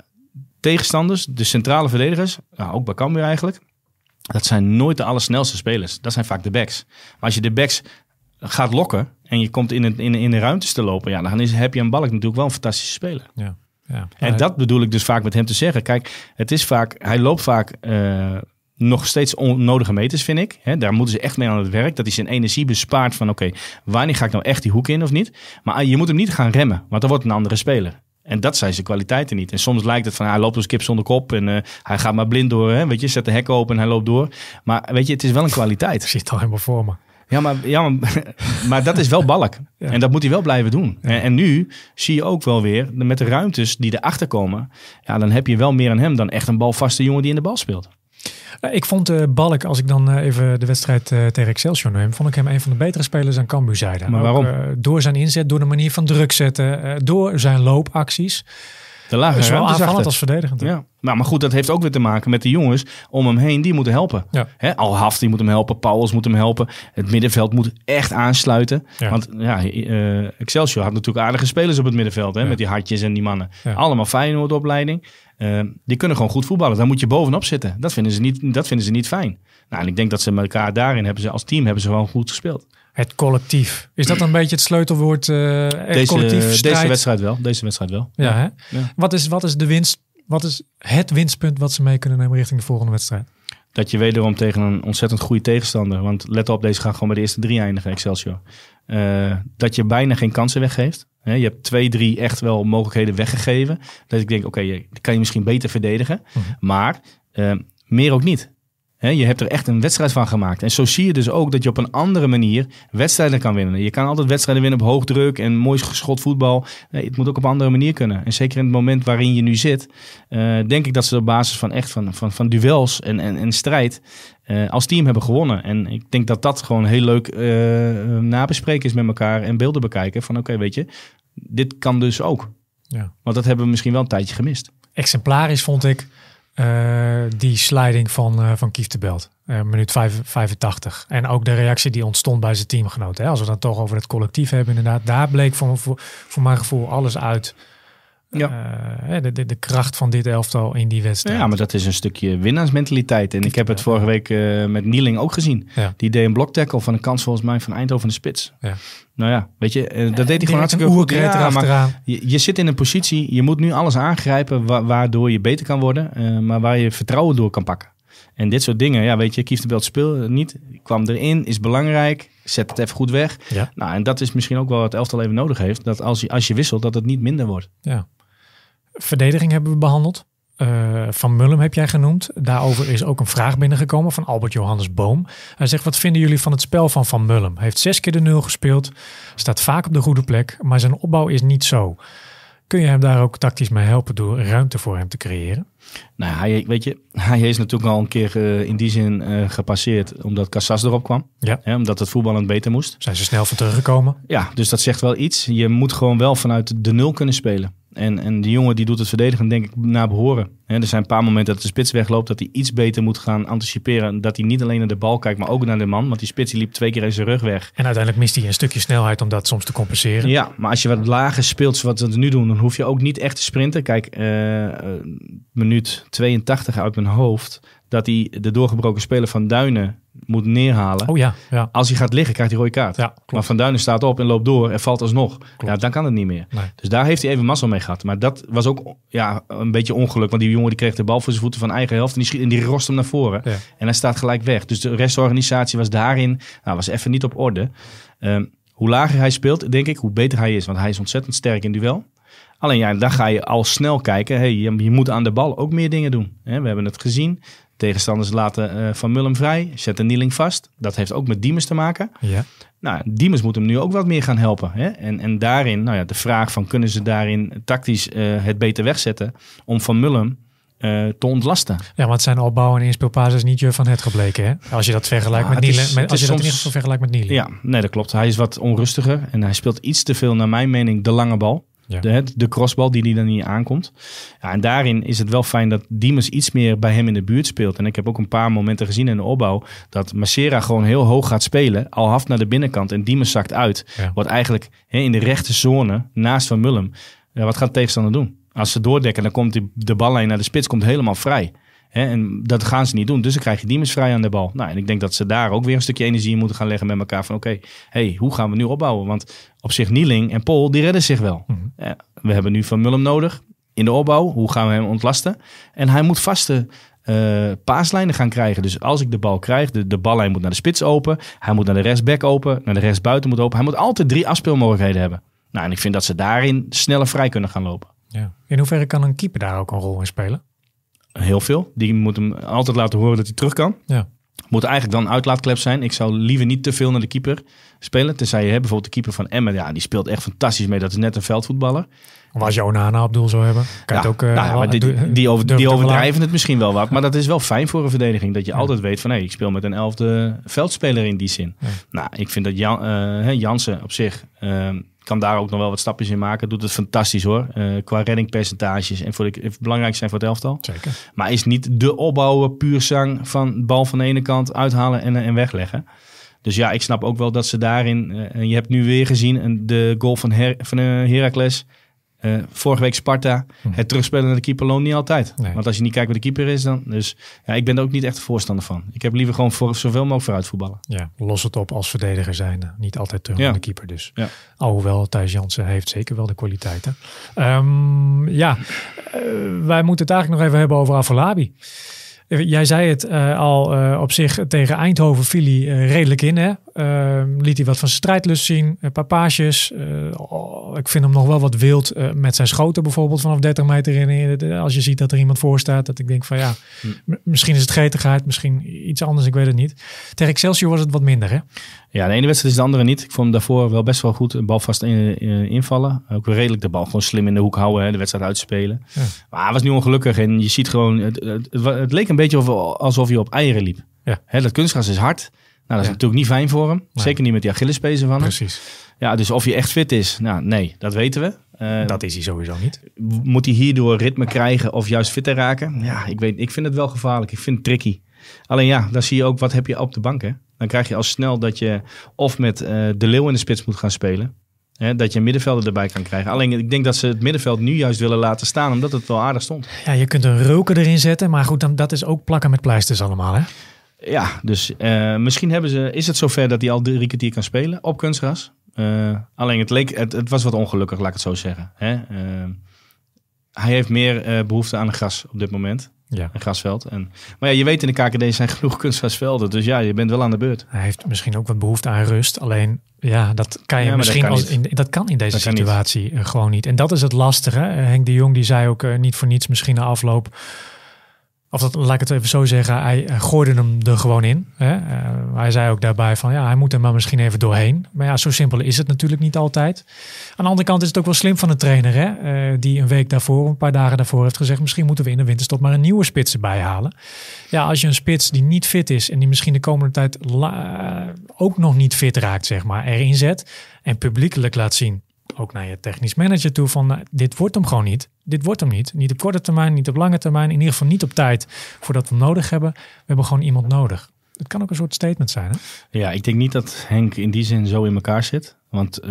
tegenstanders, de centrale verdedigers, nou, ook bij Cambuur eigenlijk. Dat zijn nooit de allersnelste spelers. Dat zijn vaak de backs. Maar als je de backs gaat lokken en je komt in, het, in, in de ruimtes te lopen, ja, dan is, heb je een balk natuurlijk wel een fantastische speler. Ja. En dat bedoel ik dus vaak met hem te zeggen. Kijk, het is vaak, hij loopt vaak eh, nog steeds onnodige meters, vind ik. daar moeten ze echt mee aan het werk. Dat hij zijn energie bespaart van oké, wanneer ga ik nou echt die hoek in of niet? Maar ah, je moet hem niet gaan remmen, want dan wordt een andere speler. En dat zijn zijn kwaliteiten niet. En soms lijkt het van hij loopt als kip zonder kop en eh, hij gaat maar blind door. Hè? Weet je, zet de hek open en hij loopt door. Maar weet je, het is wel een kwaliteit. Ik zit toch al helemaal voor me. Ja, maar, ja, maar, dat is wel balk. En dat moet hij wel blijven doen. En, en, nu zie je ook wel weer, met de ruimtes die erachter komen... Ja, dan heb je wel meer aan hem dan echt een balvaste jongen die in de bal speelt. Nou, ik vond uh, Balk, als ik dan eh, even de wedstrijd eh, tegen Excelsior neem, vond ik hem een van de betere spelers aan Cambuur Maar waarom? door zijn inzet, door de manier van druk zetten, door zijn loopacties. De lage Zowel ruimte aanvallend als verdedigend. Ja. Nou, maar goed, dat heeft ook weer te maken met de jongens om hem heen die moeten helpen. Al Haft die moet hem helpen, Pauwels moet hem helpen. Het middenveld moet echt aansluiten. Want ja, eh, Excelsior had natuurlijk aardige spelers op het middenveld. Hè, Met die hartjes en die mannen. Allemaal Feyenoord opleiding. Eh, die kunnen gewoon goed voetballen. Daar moet je bovenop zitten. Dat vinden ze niet, dat vinden ze niet fijn. Nou, en ik denk dat ze met elkaar daarin hebben ze als team hebben ze wel goed gespeeld. Het collectief. Is dat een beetje het sleutelwoord? Eh, het deze, collectief deze wedstrijd wel. Deze wedstrijd wel. Ja, Hè? Wat, is, wat is de winst? Wat is het winstpunt wat ze mee kunnen nemen richting de volgende wedstrijd? Dat je wederom tegen een ontzettend goede tegenstander. Want let op, deze gaan gewoon bij de eerste drie eindigen, Excelsior. Eh, dat je bijna geen kansen weggeeft. je hebt twee, drie echt wel mogelijkheden weggegeven. Dat ik denk, oké, okay, kan je misschien beter verdedigen. Mhm. Maar eh, meer ook niet je hebt er echt een wedstrijd van gemaakt. En zo zie je dus ook dat je op een andere manier wedstrijden kan winnen. Je kan altijd wedstrijden winnen op hoog druk en mooi geschot voetbal. het moet ook op een andere manier kunnen. En zeker in het moment waarin je nu zit, eh, denk ik dat ze op basis van echt van, van, van duels en, en, en strijd eh, als team hebben gewonnen. En ik denk dat dat gewoon heel leuk eh, nabespreken is met elkaar en beelden bekijken. Van oké, weet je, dit kan dus ook. Ja. Want dat hebben we misschien wel een tijdje gemist. Exemplarisch vond ik eh, die sliding van, uh, van Kieftebelt. Eh, minuut 5, 85. En ook de reactie die ontstond bij zijn teamgenoten. Hè? Als we dan toch over het collectief hebben, inderdaad. Daar bleek voor, voor, voor mijn gevoel alles uit ja. Eh, de, de, de, kracht van dit elftal in die wedstrijd. Ja, maar dat is een stukje winnaarsmentaliteit. En ik heb het vorige week eh, met Nieling ook gezien. Die deed een block tackle van een kans volgens mij van Eindhoven de spits. Ja. Nou ja, weet je, eh, dat deed hij gewoon hartstikke goed. Ja, maar je, je, zit in een positie, je moet nu alles aangrijpen waardoor je beter kan worden. maar waar je vertrouwen door kan pakken. En dit soort dingen, ja, weet je, kieft de beeld speel niet. Kwam erin, is belangrijk. Zet het even goed weg. Ja. Nou, en dat is misschien ook wel wat het elftal even nodig heeft. Dat als je, als je wisselt, dat het niet minder wordt. Ja. Verdediging hebben we behandeld. Eh, van Mullum heb jij genoemd. Daarover is ook een vraag binnengekomen van Albert Johannes Boom. Hij zegt: Wat vinden jullie van het spel van Van Mullum? Hij heeft zes keer de nul gespeeld, staat vaak op de goede plek, maar zijn opbouw is niet zo. Kun je hem daar ook tactisch mee helpen door ruimte voor hem te creëren? Nou, hij, weet je, hij is natuurlijk al een keer eh, in die zin eh, gepasseerd omdat Casas erop kwam. Ja. Hè, omdat het voetballend beter moest. Zijn ze snel van teruggekomen? Ja, dus dat zegt wel iets. Je moet gewoon wel vanuit de nul kunnen spelen. En, en die jongen die doet het verdedigen, denk ik, naar behoren. er zijn een paar momenten dat de spits wegloopt, dat hij iets beter moet gaan anticiperen. Dat hij niet alleen naar de bal kijkt, maar ook naar de man. Want die spits liep twee keer in zijn rug weg. En uiteindelijk mist hij een stukje snelheid om dat soms te compenseren. Ja, maar als je wat lager speelt, zoals we nu doen, dan hoef je ook niet echt te sprinten. Kijk, uh, minuut 82 uit mijn hoofd dat hij de doorgebroken speler van Duinen moet neerhalen. Oh ja, ja. Als hij gaat liggen, krijgt hij rode kaart. Ja, maar Van Duinen staat op en loopt door en valt alsnog. Ja, dan kan het niet meer. Dus daar heeft hij even massa mee gehad. Maar dat was ook ja, een beetje ongeluk. Want die jongen die kreeg de bal voor zijn voeten van eigen helft. En die, schiet, en die rost hem naar voren. En hij staat gelijk weg. Dus de restorganisatie was daarin nou, was even niet op orde. Ehm, hoe lager hij speelt, denk ik, hoe beter hij is. Want hij is ontzettend sterk in duel. Alleen ja, dan ga je al snel kijken. Hey, je, moet aan de bal ook meer dingen doen. We hebben het gezien. Tegenstanders laten eh, Van Mullum vrij, zetten Nieling vast. Dat heeft ook met Diemers te maken. Ja. Nou, Diemers moet hem nu ook wat meer gaan helpen. Hè? En, en daarin, nou ja, de vraag van kunnen ze daarin tactisch eh, het beter wegzetten om Van Mullum eh, te ontlasten. Ja, want zijn opbouw en is niet je van het gebleken. Hè? Als je dat vergelijkt ah, met Nielen. Als je dat in vergelijkt met Nielen. Ja, nee, dat klopt. Hij is wat onrustiger en hij speelt iets te veel, naar mijn mening, de lange bal. Ja. De, de crossbal die hij dan niet aankomt. Ja, en daarin is het wel fijn dat Diemers iets meer bij hem in de buurt speelt. En ik heb ook een paar momenten gezien in de opbouw. Dat Macera gewoon heel hoog gaat spelen. Al half naar de binnenkant en Diemers zakt uit. wat eigenlijk in de rechte zone naast Van Mullum. Ja, wat gaat tegenstander doen? Als ze doordekken, dan komt die, de ballijn naar de spits komt helemaal vrij. En dat gaan ze niet doen. Dus dan krijg je die vrij aan de bal. Nou, en ik denk dat ze daar ook weer een stukje energie in moeten gaan leggen met elkaar. Van oké, okay, hey, hoe gaan we nu opbouwen? Want op zich Nieling en Paul die redden zich wel. Mhm. We hebben nu Van Mullum nodig in de opbouw. Hoe gaan we hem ontlasten? En hij moet vaste eh, paaslijnen gaan krijgen. Dus als ik de bal krijg, de, de ballijn moet naar de spits open. Hij moet naar de rechtsback open. Naar de rechtsbuiten moet open. Hij moet altijd drie afspeelmogelijkheden hebben. Nou, en ik vind dat ze daarin sneller vrij kunnen gaan lopen. Ja. In hoeverre kan een keeper daar ook een rol in spelen? heel veel. Die moet hem altijd laten horen dat hij terug kan. Ja. Moet eigenlijk dan uitlaatklep zijn. Ik zou liever niet te veel naar de keeper spelen. Tenzij je bijvoorbeeld de keeper van Emmer, Ja, die speelt echt fantastisch mee. Dat is net een veldvoetballer. was jouw Nana op doel zou hebben. Kan ook, eh, nou maar die, die, over, die overdrijven het misschien wel wat. Maar dat is wel fijn voor een verdediging. Dat je altijd weet van... hé, ik speel met een elfde veldspeler in die zin. Nou, ik vind dat Jan, uh, Jansen op zich... Ehm, kan daar ook nog wel wat stapjes in maken. Doet het fantastisch hoor. Uh, qua reddingpercentages en voor de, belangrijk zijn voor het elftal. Zeker. Maar is niet de opbouwer puur zang van bal van de ene kant uithalen en, en wegleggen. Dus ja, ik snap ook wel dat ze daarin. Eh, en je hebt nu weer gezien een, de goal van, Her, van uh, Heracles. Eh, vorige week Sparta. Hm. Het terugspelen naar de keeper loont niet altijd. Want als je niet kijkt wat de keeper is, dan. Dus ja, ik ben er ook niet echt voorstander van. Ik heb liever gewoon voor, zoveel mogelijk vooruit voetballen. Ja, los het op als verdediger zijn. Niet altijd terug naar de keeper dus. Ja. Alhoewel Thijs Jansen heeft zeker wel de kwaliteiten. Um, ja, eh, wij moeten het eigenlijk nog even hebben over Afolabi. Eh, jij zei het al op zich tegen Eindhoven fili redelijk in. Hè? Ehm, liet hij wat van zijn strijdlust zien. Een eh, paar paasjes. Eh, oh, ik vind hem nog wel wat wild eh, met zijn schoten bijvoorbeeld vanaf 30 meter in. Als je ziet dat er iemand voor staat. Dat ik denk van ja, hm. misschien is het gretigheid. Misschien iets anders. Ik weet het niet. Tegen Excelsior was het wat minder hè? Ja, de ene wedstrijd is de andere niet. Ik vond hem daarvoor wel best wel goed een balvast in, in, invallen. Ook redelijk de bal gewoon slim in de hoek houden. Hè, de wedstrijd uitspelen. Ja. Maar hij was nu ongelukkig. En je ziet gewoon, het, het, leek een beetje alsof je op eieren liep. Ja. Hè, dat kunstgras is hard. Nou, dat is natuurlijk niet fijn voor hem. Zeker niet met die Achillespezen van hem. Precies. Ja, dus of hij echt fit is, nou nee, dat weten we. Eh, dat is hij sowieso niet. Moet hij hierdoor ritme krijgen of juist fitter raken? Ja, ik, weet, ik vind het wel gevaarlijk. Ik vind het tricky. Alleen ja, dan zie je ook wat heb je op de bank. Hè? Dan krijg je al snel dat je of met eh, De Leeuw in de spits moet gaan spelen. Hè, dat je middenvelden erbij kan krijgen. Alleen ik denk dat ze het middenveld nu juist willen laten staan, omdat het wel aardig stond. Ja, je kunt een roker erin zetten, maar goed, dan, dat is ook plakken met pleisters allemaal. Hè? Ja, dus eh, misschien hebben ze, is het zover dat hij al drie kwartier kan spelen op kunstgras. Eh, alleen het, leek, het, het, was wat ongelukkig, laat ik het zo zeggen. Hè? Eh, hij heeft meer behoefte aan gras op dit moment. Ja. Een grasveld. En, maar ja, je weet in de KKD zijn genoeg kunstgrasvelden. Dus ja, je bent wel aan de beurt. Hij heeft misschien ook wat behoefte aan rust. Alleen ja, dat kan je misschien dat kan, in, dat kan in deze situatie gewoon niet. En dat is het lastige. Henk de Jong die zei ook niet voor niets misschien na afloop of dat, laat ik het even zo zeggen, hij, gooide hem er gewoon in. Hè? Eh, hij zei ook daarbij van, ja, hij moet er maar misschien even doorheen. Maar ja, zo simpel is het natuurlijk niet altijd. Aan de andere kant is het ook wel slim van de trainer, hè? Eh, die een week daarvoor, een paar dagen daarvoor heeft gezegd, misschien moeten we in de winterstop maar een nieuwe spits erbij halen. Ja, als je een spits die niet fit is en die misschien de komende tijd eh, ook nog niet fit raakt, zeg maar, erin zet en publiekelijk laat zien ook naar je technisch manager toe van nou, dit wordt hem gewoon niet. Dit wordt hem niet. Niet op korte termijn, niet op lange termijn. In ieder geval niet op tijd voordat we hem nodig hebben. We hebben gewoon iemand nodig. Het kan ook een soort statement zijn. Hè? Ja, ik denk niet dat Henk in die zin zo in elkaar zit. Want eh,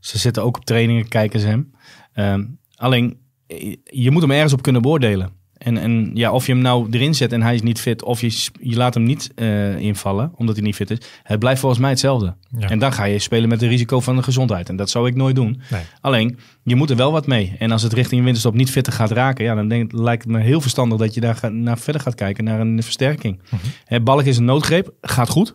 ze zitten ook op trainingen, kijken ze hem. Ehm, alleen, eh, je moet hem ergens op kunnen beoordelen. En, en ja, of je hem nou erin zet en hij is niet fit, of je, je laat hem niet eh, invallen omdat hij niet fit is, het blijft volgens mij hetzelfde. En dan ga je spelen met het risico van de gezondheid. En dat zou ik nooit doen. Alleen, je moet er wel wat mee. En als het richting winterstop niet fitter gaat raken, ja, dan denk, lijkt het me heel verstandig dat je daar naar verder gaat kijken, naar een versterking. Mhm. Balk is een noodgreep, gaat goed.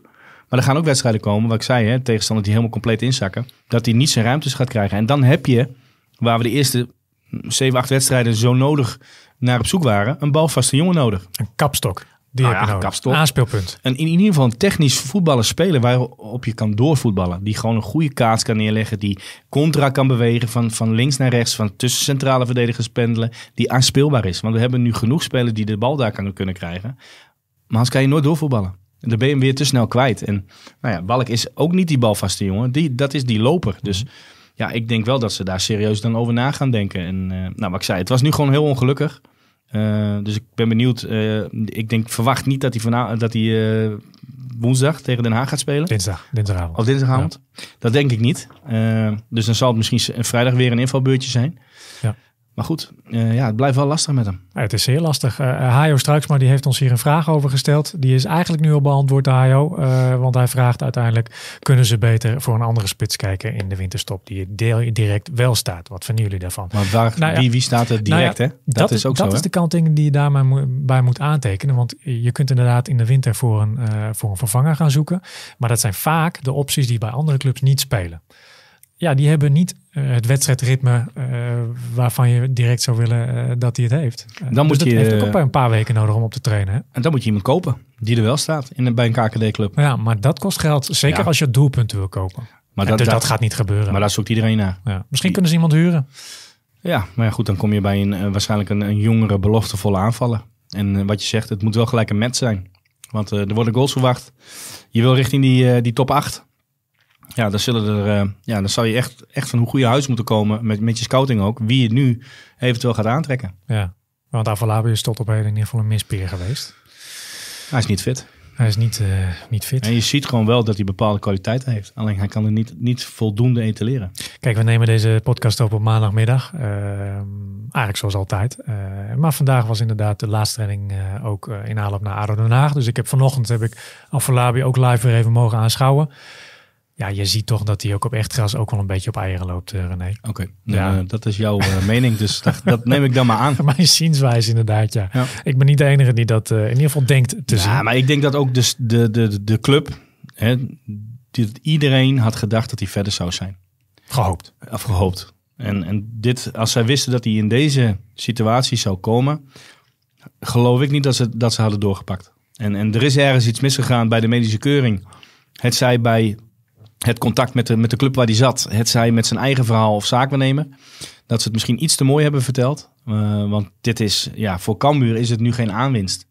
Maar er gaan ook wedstrijden komen, wat ik zei, hè, tegenstander die helemaal compleet inzakken, dat hij niet zijn ruimtes gaat krijgen. En dan heb je, waar we de eerste 7, 8 wedstrijden zo nodig naar op zoek waren, een balvaste jongen nodig. Een kapstok. Die nou Kapstok. Aanspeelpunt. En in, ieder geval een technisch voetballer spelen waarop je kan doorvoetballen. Die gewoon een goede kaats kan neerleggen. Die contra kan bewegen van, van links naar rechts. Van tussen centrale verdedigers pendelen. Die aanspeelbaar is. Want we hebben nu genoeg spelers die de bal daar kan, kunnen krijgen. Maar anders kan je nooit doorvoetballen. En dan ben je hem weer te snel kwijt. En nou ja, Balk is ook niet die balvaste jongen. Die, dat is die loper. Dus... Mhm ja, ik denk wel dat ze daar serieus dan over na gaan denken. En eh, nou, wat ik zei, het was nu gewoon heel ongelukkig. Eh, dus ik ben benieuwd. Eh, ik denk, verwacht niet dat hij, vanavond, dat hij woensdag tegen Den Haag gaat spelen. Dinsdag, dinsdagavond. Of dinsdagavond. Ja. Dat denk ik niet. dus dan zal het misschien vrijdag weer een invalbeurtje zijn. Ja. Maar goed, eh, ja, het blijft wel lastig met hem. Ja, het is zeer lastig. Uh, Hajo die heeft ons hier een vraag over gesteld. Die is eigenlijk nu al beantwoord, Hajo. want hij vraagt uiteindelijk, kunnen ze beter voor een andere spits kijken in de winterstop die deel, direct wel staat? Wat vinden jullie daarvan? Maar waar, nou wie, staat er nou direct, hè? Dat, is ook zo. Dat is de kanting die je daarbij moet, bij moet aantekenen. Want je kunt inderdaad in de winter voor een, voor een vervanger gaan zoeken. Maar dat zijn vaak de opties die bij andere clubs niet spelen ja, die hebben niet eh, het wedstrijdritme eh, waarvan je direct zou willen eh, dat hij het heeft. dan moet dus je, heeft ook een paar weken nodig om op te trainen. En dan moet je iemand kopen die er wel staat in, bij een KKD-club. Ja, maar dat kost geld. Zeker als je doelpunten wil kopen. Maar dus dat, dat, gaat niet gebeuren. Maar daar zoekt iedereen naar. Misschien kunnen ze iemand huren. Ja, maar goed, dan kom je bij een, waarschijnlijk een, een jongere, beloftevolle aanvaller. En wat je zegt, het moet wel gelijk een match zijn. Want er worden goals verwacht. Je wil richting die, die top 8. Ja, dan, zullen er, eh, ja, dan zou je echt, echt van hoe goede huis moeten komen met, met je scouting ook. Wie je nu eventueel gaat aantrekken. Ja, want Avalabio is tot op heden in ieder geval een mispeer geweest. Hij is niet fit. Hij is niet, eh, niet fit. En je ziet gewoon wel dat hij bepaalde kwaliteiten heeft. Alleen hij kan er niet, niet voldoende etaleren. Kijk, we nemen deze podcast op op maandagmiddag. Uh, eigenlijk zoals altijd. Eh, maar vandaag was inderdaad de laatste training ook in aanloop naar ADO Den Haag. Dus ik heb vanochtend heb ik Afolabi ook live weer even mogen aanschouwen. Ja, je ziet toch dat hij ook op echt gras ook wel een beetje op eieren loopt, eh, René. Oké, nou, ja. Eh, dat is jouw eh, mening, dus dat, dat, neem ik dan maar aan. Mijn zienswijze inderdaad, ja. Ik ben niet de enige die dat in ieder geval denkt te ja, zien. Ja, maar ik denk dat ook de, de, de, de club, hè, iedereen had gedacht dat hij verder zou zijn. Gehoopt. Of gehoopt. En, en dit, als zij wisten dat hij in deze situatie zou komen, geloof ik niet dat ze, dat ze hadden doorgepakt. En, en er is ergens iets misgegaan bij de medische keuring. Het zij bij het contact met de, met de club waar hij zat, het zij met zijn eigen verhaal of benemen, dat ze het misschien iets te mooi hebben verteld. Eh, want dit is, ja, voor Cambuur is het nu geen aanwinst.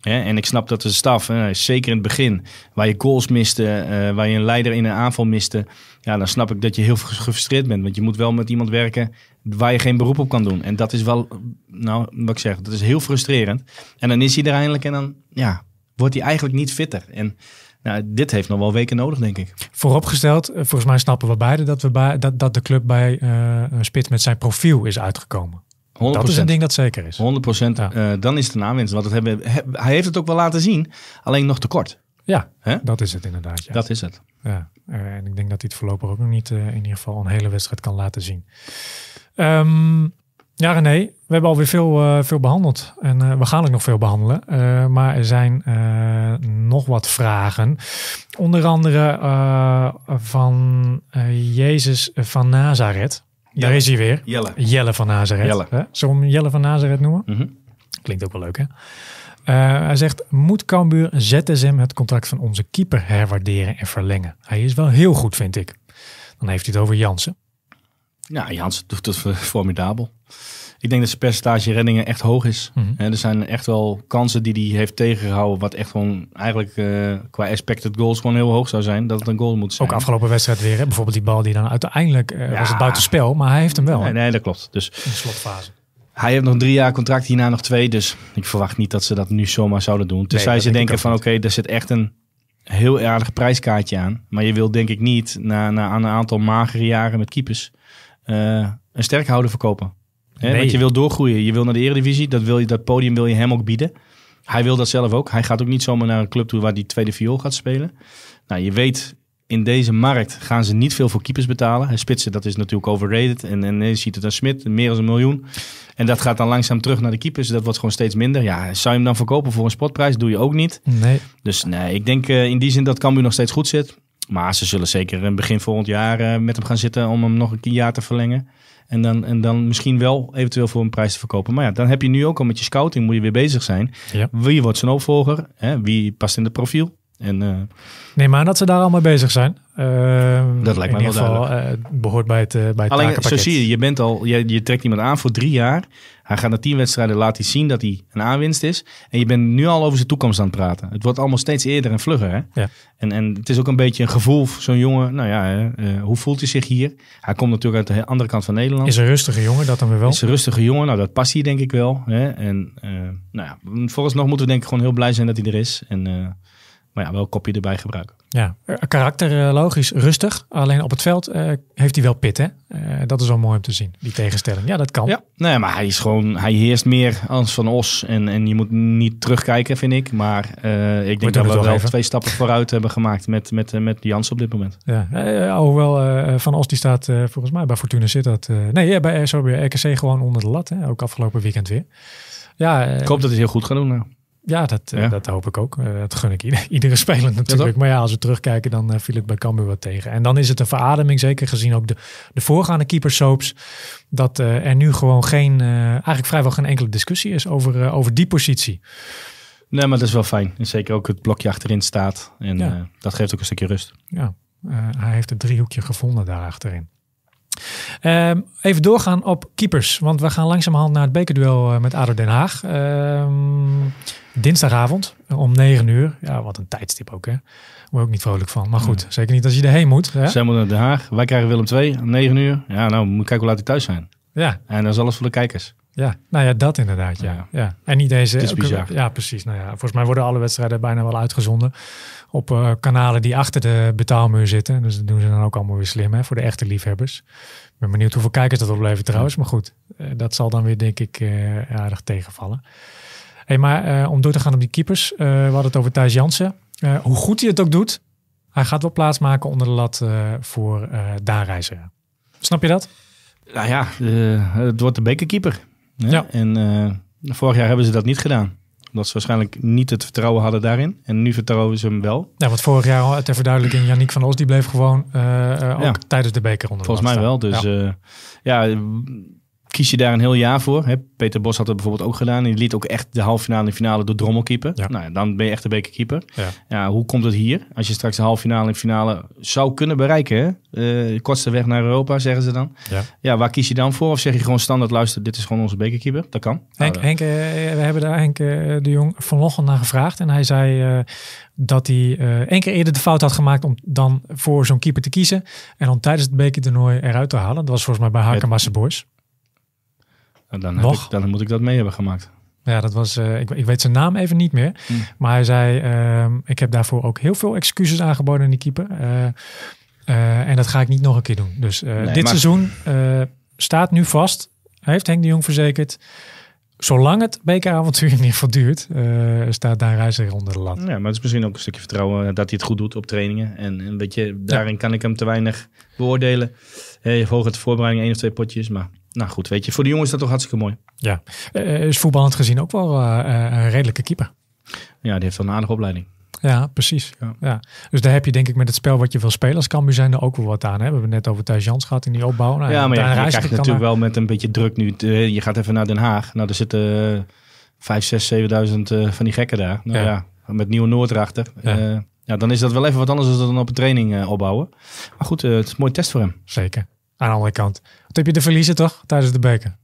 en ik snap dat de staf, hè, zeker in het begin, waar je goals miste, eh, waar je een leider in een aanval miste, ja, dan snap ik dat je heel gefrustreerd bent. Want je moet wel met iemand werken waar je geen beroep op kan doen. En dat is wel, nou, wat ik zeg, dat is heel frustrerend. En dan is hij er eindelijk en dan, ja, wordt hij eigenlijk niet fitter. En nou, dit heeft nog wel weken nodig, denk ik. Vooropgesteld, eh, volgens mij snappen we beide dat, we bij, dat, dat de club bij uh, eh, eh, Spits met zijn profiel is uitgekomen. 100%. Dat is een ding dat zeker is. 100%. Ja. dan is het een aanwinst. Want hebben, hij heeft het ook wel laten zien, alleen nog tekort. Ja, dat is het inderdaad. Ja. Dat is het. Ja. en ik denk dat hij het voorlopig ook nog niet in ieder geval een hele wedstrijd kan laten zien. Um, ja, René, we hebben alweer veel, eh, veel behandeld en eh, we gaan het nog veel behandelen. Eh, maar er zijn nog wat vragen. Onder andere van Jezus van Nazareth. Daar is hij weer. Jelle. Jelle van Nazareth. Jelle. Hè? hem Jelle van Nazareth noemen? Mhm. Klinkt ook wel leuk, hè? hij zegt, moet Cambuur ZSM het contract van onze keeper herwaarderen en verlengen? Hij is wel heel goed, vind ik. Dan heeft hij het over Jansen. Ja, nou, Jans doet dat formidabel. Ik denk dat zijn percentage reddingen echt hoog is. Mhm. er zijn echt wel kansen die hij heeft tegengehouden. Wat echt gewoon eigenlijk eh, qua expected goals gewoon heel hoog zou zijn. Dat het een goal moet zijn. Ook afgelopen wedstrijd weer. Hè? Bijvoorbeeld die bal die dan uiteindelijk eh, was het buitenspel. Maar hij heeft hem wel. Nee, nee dat klopt. Dus, In de slotfase. Hij heeft nog drie jaar contract, hierna nog twee. Dus ik verwacht niet dat ze dat nu zomaar zouden doen. Tenzij ze denken van oké, okay, er zit echt een heel aardig prijskaartje aan. Maar je wilt denk ik niet na, na, aan een aantal magere jaren met keepers uh, een houden verkopen. Hè? Want je wil doorgroeien. Je wil naar de eredivisie. Dat, wil je, dat podium wil je hem ook bieden. Hij wil dat zelf ook. Hij gaat ook niet zomaar naar een club toe waar hij tweede viool gaat spelen. Nou, je weet, in deze markt gaan ze niet veel voor keepers betalen. En spitsen, dat is natuurlijk overrated. En, en eh, je ziet het aan Smit, meer dan een miljoen. En dat gaat dan langzaam terug naar de keepers. Dat wordt gewoon steeds minder. Ja, zou je hem dan verkopen voor een spotprijs? Doe je ook niet. Nee. Dus nee, ik denk eh, in die zin dat Cambuur nog steeds goed zit. Maar ze zullen zeker begin volgend jaar eh, met hem gaan zitten om hem nog een jaar te verlengen. En dan, en dan misschien wel eventueel voor een prijs te verkopen. Maar ja, dan heb je nu ook al met je scouting moet je weer bezig zijn. Wie wordt zijn opvolger? Hè? Wie past in het profiel? En, uh, eh, Neem aan dat ze daar allemaal bezig zijn. Ehm, dat lijkt me wel geval, duidelijk. Eh, behoort bij het, eh, bij het Alleen, zo zie je, je, bent al, je, je, trekt iemand aan voor drie jaar. Hij gaat naar tien wedstrijden laat hij zien dat hij een aanwinst is. En je bent nu al over zijn toekomst aan het praten. Het wordt allemaal steeds eerder en vlugger. Hè? Ja. En, en het is ook een beetje een gevoel zo'n jongen. Nou ja, hoe voelt hij zich hier? Hij komt natuurlijk uit de andere kant van Nederland. Is een rustige jongen, dat dan weer wel. Is een rustige jongen, nou dat past hier denk ik wel. Hè? En nou ja, vooralsnog moeten we denk ik gewoon heel blij zijn dat hij er is. En maar ja, wel kopje erbij gebruiken. Ja, eh, karakter eh, logisch, rustig. Alleen op het veld eh, heeft hij wel pit, hè? dat is wel mooi om te zien, die tegenstelling. Ja, dat kan. Ja, nee, maar hij is gewoon, hij heerst meer als Van Os. En, en je moet niet terugkijken, vind ik. Maar ik denk dat we wel twee stappen vooruit hebben gemaakt met, met, met Jans op dit moment. Ja, hoewel Van Os die staat volgens mij bij Fortuna zit dat. nee, bij bij RKC gewoon onder de lat, Ook afgelopen weekend weer. Ja, ik hoop dat hij het heel goed gaat doen. Nou. Ja, dat, eh, dat hoop ik ook. Eh, dat gun ik iedere speler natuurlijk. Maar ja, als we terugkijken, dan eh, viel ik bij Cambuur wat tegen. En dan is het een verademing, zeker gezien ook de, de voorgaande soaps Dat er nu gewoon geen, eigenlijk vrijwel geen enkele discussie is over, over die positie. Nee, maar dat is wel fijn. En zeker ook het blokje achterin staat. En dat geeft ook een stukje rust. Ja, hij heeft het driehoekje gevonden daar achterin. Ehm, even doorgaan op keepers, want we gaan langzamerhand naar het bekerduel eh, met ADO Den Haag. Ehm, dinsdagavond om 9 uur. Ja, wat een tijdstip ook hè. Daar word ik ook niet vrolijk van. Maar goed, zeker niet als je erheen moet. Hè? Zij naar Den Haag. Wij krijgen Willem 2 om 9 uur. Ja, nou moet ik kijken hoe laat hij thuis zijn. Ja. En dat is alles voor de kijkers. Ja, nou ja, dat inderdaad. Ja. Ja. En niet deze. Het is bizar. ja, precies. Nou ja, volgens mij worden alle wedstrijden bijna wel uitgezonden op eh, kanalen die achter de betaalmuur zitten. Dus dat doen ze dan ook allemaal weer slim hè, voor de echte liefhebbers. Ik ben benieuwd hoeveel kijkers dat oplevert trouwens. Maar goed, eh, dat zal dan weer denk ik eh, aardig tegenvallen. Hey, maar om door te gaan op die keepers. we hadden het over Thijs Jansen. hoe goed hij het ook doet. Hij gaat wel plaatsmaken onder de lat voor uh, Snap je dat? Nou ja, het wordt de bekerkeeper. Ja. En vorig jaar hebben ze dat niet gedaan dat ze waarschijnlijk niet het vertrouwen hadden daarin. En nu vertrouwen ze hem wel. Ja, want vorig jaar, eh, ter verduidelijking, Yannick van Os die bleef gewoon eh, eh, ook tijdens de beker onder Volgens mij wel. Dus ja kies je daar een heel jaar voor. Peter Bos had het bijvoorbeeld ook gedaan. Die liet ook echt de halve finale en finale door Drommel keeper. Ja. Nou, dan ben je echt de bekerkeeper. Ja. ja. hoe komt het hier? Als je straks de halve finale en finale zou kunnen bereiken, hè? Eh, kortste weg naar Europa, zeggen ze dan. Ja. ja, waar kies je dan voor? Of zeg je gewoon standaard, luister, dit is gewoon onze bekerkeeper? Dat kan. Henk, nou, Henk eh, we hebben daar Henk eh, de Jong vanochtend naar gevraagd. En hij zei dat hij één keer eerder de fout had gemaakt om dan voor zo'n keeper te kiezen. En om tijdens het bekertoernooi eruit te halen. Dat was volgens mij bij Hakenmasse Boys. Dan, heb ik, dan moet ik dat mee hebben gemaakt. Ja, dat was, eh, ik, ik, weet zijn naam even niet meer. Mm. Maar hij zei, ehm, ik heb daarvoor ook heel veel excuses aangeboden aan die keeper. Eh, eh, en dat ga ik niet nog een keer doen. Dus dit seizoen staat nu vast. Hij heeft Henk de Jong verzekerd. Zolang het bekeravontuur in ieder geval staat daar Reiziger onder de lat. Ja, maar het is misschien ook een stukje vertrouwen dat hij het goed doet op trainingen. En, en weet daarin kan ik hem te weinig beoordelen. Hij volgt de voorbereiding één of twee potjes, maar nou goed, weet je, voor de jongens is dat toch hartstikke mooi. Ja, eh, is voetbalhand gezien ook wel eh, eh, een redelijke keeper. Ja, die heeft wel een aardige opleiding. Ja, precies. Ja. Dus daar heb je denk ik met het spel wat je veel spelers kan Cambuur zijn er ook wel wat aan. Hè? We hebben net over Thijs Jans gehad in die opbouw. Nou, ja, maar je krijgt natuurlijk wel met een beetje druk nu. Je gaat even naar Den Haag. Nou, er zitten vijf, zes, zevenduizend van die gekken daar. Nou ja, met nieuwe Noord erachter. Ja. dan is dat wel even wat anders dan op een training opbouwen. Maar goed, het is een mooi test voor hem. Zeker. Aan de andere kant. Wat heb je te verliezen toch tijdens de beken?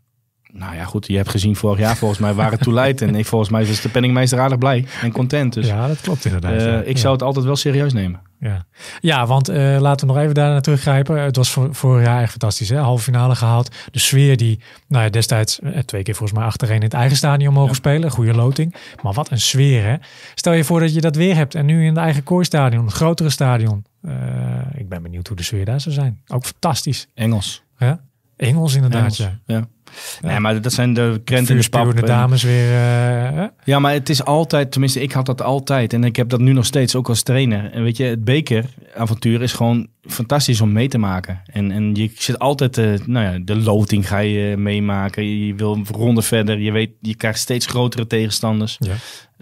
Nou ja, goed. Je hebt gezien vorig jaar volgens mij waren het toe leidt. En volgens mij is de penningmeester aardig blij en content. Dus, ja, dat klopt inderdaad. Eh, ik zou het altijd wel serieus nemen. Ja, ja want eh, laten we nog even daar teruggrijpen. Het was vorig jaar echt fantastisch. Hè? Halve finale gehaald. De sfeer die nou ja, destijds eh, twee keer volgens mij achtereen in het eigen stadion mogen spelen. Goede loting. Maar wat een sfeer hè. Stel je voor dat je dat weer hebt. En nu in het eigen koorstadion. Een grotere stadion. Eh, ik ben benieuwd hoe de sfeer daar zou zijn. Ook fantastisch. Engels. Ja? Engels inderdaad, ja. Nee, maar dat zijn de krenten in dus de eh, dames weer. Eh, ja, maar het is altijd, tenminste, ik had dat altijd. En ik heb dat nu nog steeds, ook als trainer. En weet je, het bekeravontuur is gewoon fantastisch om mee te maken. En, en je zit altijd, uh, nou ja, de loting ga je meemaken. Je, wil ronde verder. Je weet, je krijgt steeds grotere tegenstanders.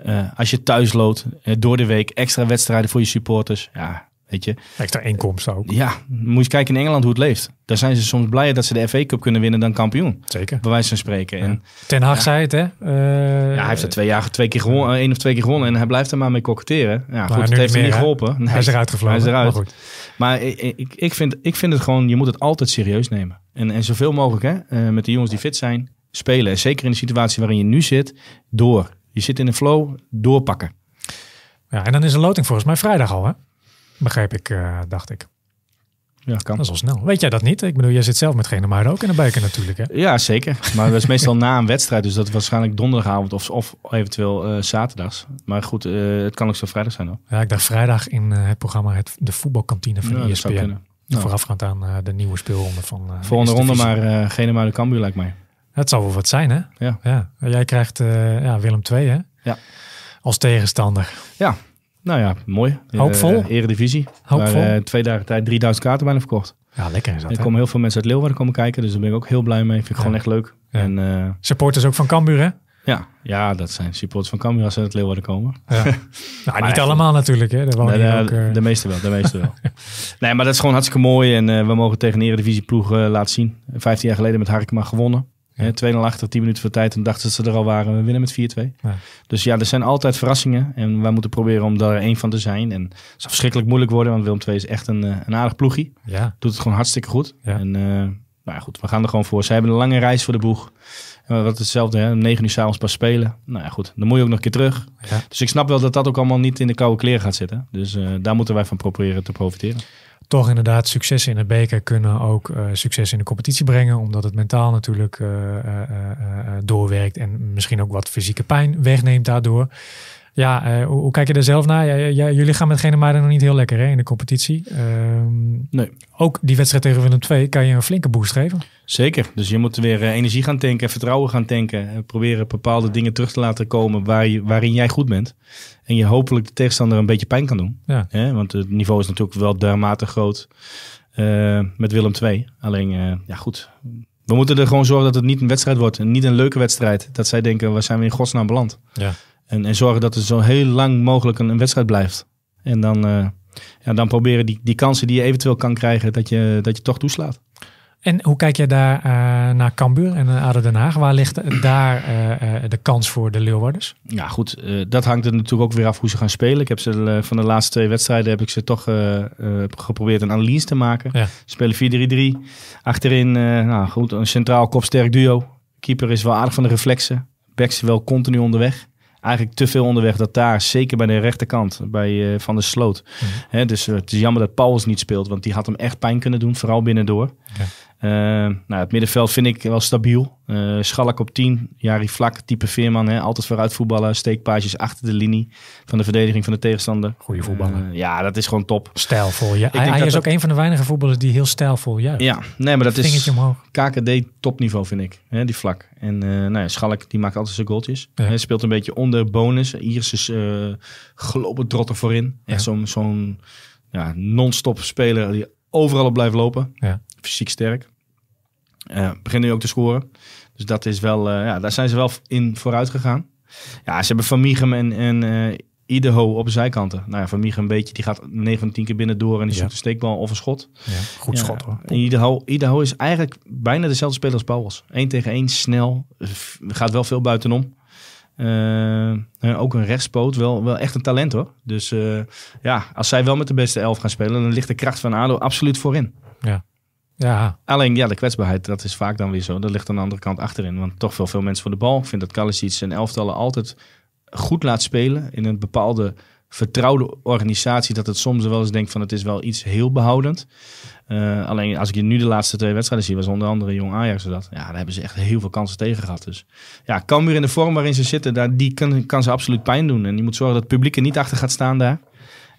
Ja. als je thuis loopt, door de week extra wedstrijden voor je supporters. Ja, Weet je? Extra inkomsten ook. Ja, moet je eens kijken in Engeland hoe het leeft. Daar zijn ze soms blijer dat ze de FA Cup kunnen winnen dan kampioen. Zeker. Bij wijze van spreken. En, Ten Haag ja, zei het, hè? Eh, ja, hij heeft er twee jaar, twee keer gewonnen, eh, één of twee keer gewonnen. En hij blijft er maar mee koketteren. Ja, goed, het heeft hem niet geholpen. hij is eruit gevlogen. Hij is eruit. Maar, goed. maar ik, ik, vind, ik vind het gewoon, je moet het altijd serieus nemen. En, en zoveel mogelijk, hè? Eh, met de jongens die fit zijn, spelen. zeker in de situatie waarin je nu zit, door. Je zit in een flow, doorpakken. Ja, en dan is een loting volgens mij vrijdag al, hè? Begrijp ik, eh, dacht ik. Ja, kan. Dat is wel snel. Weet jij dat niet? Ik bedoel, jij zit zelf met Gene, maar ook in de buiken natuurlijk. Hè? Ja, zeker. Maar dat is meestal na een wedstrijd. Dus dat is waarschijnlijk donderdagavond of, of eventueel eh, zaterdags. Maar goed, eh, het kan ook zo vrijdag zijn dan. Ja, ik dacht vrijdag in het programma het, de voetbalkantine van ja, ESPN. Voorafgaand aan de nieuwe speelronde van Volgende ronde maar uh, Genema de Cambuur lijkt mij. Het zal wel wat zijn hè? Ja. ja. Jij krijgt ja, Willem II hè? Ja. Als tegenstander. Ja, nou ja, mooi. Eh, Hoopvol. eredivisie. Hoopvol. Eh, twee dagen tijd 3000 kaarten bijna verkocht. Ja, lekker is dat. Er komen heel veel mensen uit Leeuwarden komen kijken, dus daar ben ik ook heel blij mee. Vind ik gewoon echt leuk. En, eh, supporters ook van Cambuur, hè? Ja, ja, dat zijn supporters van Cambuur als ze uit Leeuwarden komen. Ja. nou, niet allemaal natuurlijk, hè? De, de, ook, de, meeste wel, de meeste wel. nee, maar dat is gewoon hartstikke mooi en we mogen tegen een Eredivisie ploeg laten zien. Vijftien jaar geleden met Harkema gewonnen. Ja. Tweede achter, minuten voor tijd. En dachten ze er al waren. We winnen met 4-2. Ja. Dus ja, er zijn altijd verrassingen. En wij moeten proberen om daar één van te zijn. En het zal verschrikkelijk moeilijk worden. Want Willem 2 is echt een, eh, een aardig ploegie. Ja. Doet het gewoon hartstikke goed. Ja. En eh, nou ja, goed, we gaan er gewoon voor. Ze hebben een lange reis voor de boeg. wat hetzelfde, hè? negen uur s'avonds pas spelen. Nou ja, goed, dan moet je ook nog een keer terug. Dus ik snap wel dat dat ook allemaal niet in de koude kleren gaat zitten. Dus eh, daar moeten wij van proberen te profiteren toch inderdaad succes in het beker kunnen ook eh, succes in de competitie brengen. Omdat het mentaal natuurlijk eh, eh, doorwerkt en misschien ook wat fysieke pijn wegneemt daardoor. Ja, eh, hoe, kijk je er zelf naar? jullie gaan met Genemaarden nog niet heel lekker hè, in de competitie. Ehm, nee. Ook die wedstrijd tegen Willem II kan je een flinke boost geven. Zeker. Dus je moet weer eh, energie gaan tanken, vertrouwen gaan tanken. En eh, proberen bepaalde dingen terug te laten komen waar je, waarin jij goed bent. En je hopelijk de tegenstander een beetje pijn kan doen. Ja. Hè? Want het niveau is natuurlijk wel dermate groot uh, met Willem II. Alleen, ja goed, we moeten er gewoon zorgen dat het niet een wedstrijd wordt. En niet een leuke wedstrijd. Dat zij denken, waar zijn we in godsnaam beland? Ja. En, en zorgen dat er zo heel lang mogelijk een, wedstrijd blijft. En dan, eh, ja, dan proberen die, die kansen die je eventueel kan krijgen, dat je, dat je toch toeslaat. En hoe kijk jij daar eh, naar Cambuur en Aden Den Haag? Waar ligt eh, daar de kans voor de Leeuwarders? Ja goed, dat hangt er natuurlijk ook weer af hoe ze gaan spelen. Ik heb ze, van de laatste twee wedstrijden heb ik ze toch geprobeerd een analyse te maken. Spelen 4-3-3. Achterin, nou goed, een centraal kopsterk duo. Keeper is wel aardig van de reflexen. Backs wel continu onderweg eigenlijk te veel onderweg. Dat daar, zeker bij de rechterkant, bij eh, Van de Sloot. Mhm. hè, dus eh, het is jammer dat Pauls niet speelt, want die had hem echt pijn kunnen doen, vooral binnendoor. Ja. Eh, nou, het middenveld vind ik wel stabiel. Eh, Schalk op 10, Jari Vlak, type Veerman. Hè, altijd vooruit voetballen, steekpaasjes achter de linie van de verdediging van de tegenstander. Goeie voetballer. Eh, ja, dat is gewoon top. Stijlvol. Ja. Hij, hij is ook een van de weinige voetballers die heel stijlvol juist. Ja, nee, maar dat is KKD topniveau vind ik, hè, die Vlak. En nou ja, Schalk die maakt altijd zijn goaltjes. Hij speelt een beetje onder bonus. Iers is gelopen trotter voorin. Echt zo'n zo'n ja, non-stop speler die overal op blijft lopen. Ja. Fysiek sterk. Uh, eh, begint nu ook te scoren. Dus dat is wel, eh, ja, daar zijn ze wel in vooruit gegaan. Ja, ze hebben Van Mieghem en, en eh, Idaho op de zijkanten. Nou ja, Van Mieghem een beetje, die gaat 9 van 10 keer binnen door en die ja. zoekt een steekbal of een schot. Ja, goed schot hoor. En Idaho, Idaho is eigenlijk bijna dezelfde speler als Pauwels. 1 tegen 1, snel, gaat wel veel buitenom. ook een rechtspoot, wel, wel echt een talent hoor. Dus ja, als zij wel met de beste elf gaan spelen, dan ligt de kracht van ADO absoluut voorin. Ja, ja. Alleen ja, de kwetsbaarheid, dat is vaak dan weer zo. Dat ligt aan de andere kant achterin. Want toch veel, veel mensen voor de bal. Ik vind dat Kalisic zijn elftallen altijd goed laat spelen in een bepaalde vertrouwde organisatie. Dat het soms wel eens denkt van het is wel iets heel behoudend. Eh, alleen als ik je nu de laatste twee wedstrijden zie, was onder andere Jong Ajax dat. Ja, daar hebben ze echt heel veel kansen tegen gehad. Dus ja, Cambuur in de vorm waarin ze zitten, daar, die kan, kan ze absoluut pijn doen. En je moet zorgen dat het publiek er niet achter gaat staan daar.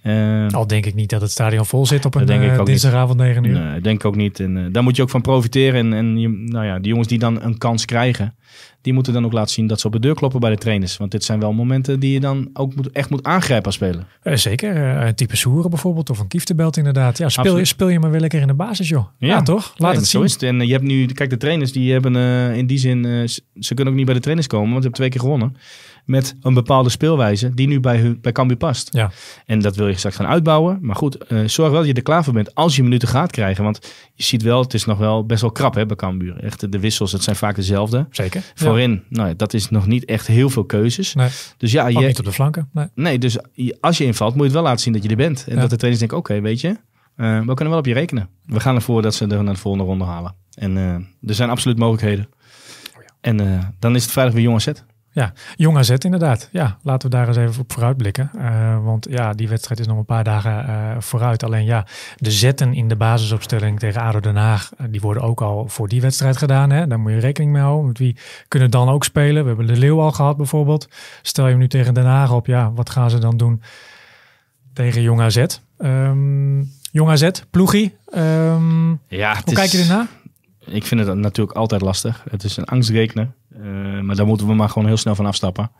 Eh, Al denk ik niet dat het stadion vol zit op een uh, dinsdagavond 9 uur. Nee, denk ook niet. En, uh, daar moet je ook van profiteren. En, en nou ja, die jongens die dan een kans krijgen, die moeten dan ook laten zien dat ze op de deur kloppen bij de trainers. Want dit zijn wel momenten die je dan ook moet, echt moet aangrijpen als speler. zeker. een type Soeren bijvoorbeeld of een Kieftebelt inderdaad. Ja, speel, speel je maar weer lekker in de basis joh. Ja, toch? Laat het zien. En je hebt nu, kijk de trainers die hebben in die zin, ze kunnen ook niet bij de trainers komen, want ze hebben twee keer gewonnen met een bepaalde speelwijze die nu bij, hun, bij Cambuur past. Ja. En dat wil je straks gaan uitbouwen. Maar goed, eh, zorg wel dat je er klaar voor bent als je minuten gaat krijgen. Want je ziet wel, het is nog wel best wel krap hè, bij Cambuur. Echt, de wissels, het zijn vaak dezelfde. Zeker. Voorin, nou ja. dat is nog niet echt heel veel keuzes. Nee. Dus ja, je... niet op de flanken. Nee, nee dus als je invalt, moet je het wel laten zien dat je er bent. En dat de trainers denken, oké, weet je, eh, we kunnen wel op je rekenen. We gaan ervoor dat ze er naar de volgende ronde halen. En eh, er zijn absoluut mogelijkheden. Oh en dan is het veilig weer jongens zet. Ja, Jong AZ inderdaad. Ja, laten we daar eens even op vooruitblikken. Uh, eh, want ja, die wedstrijd is nog een paar dagen eh, vooruit. Alleen ja, de zetten in de basisopstelling tegen ADO Den Haag... Eh, die worden ook al voor die wedstrijd gedaan. Hè? Daar moet je rekening mee houden. Want wie kunnen dan ook spelen? We hebben De Leeuw al gehad bijvoorbeeld. Stel je hem nu tegen Den Haag op. Ja, wat gaan ze dan doen tegen Jong AZ? Ehm, jong AZ, ploegie. Ehm, ja, hoe kijk je ernaar? ik vind het natuurlijk altijd lastig. Het is een angstrekener. Eh, maar daar moeten we maar gewoon heel snel van afstappen.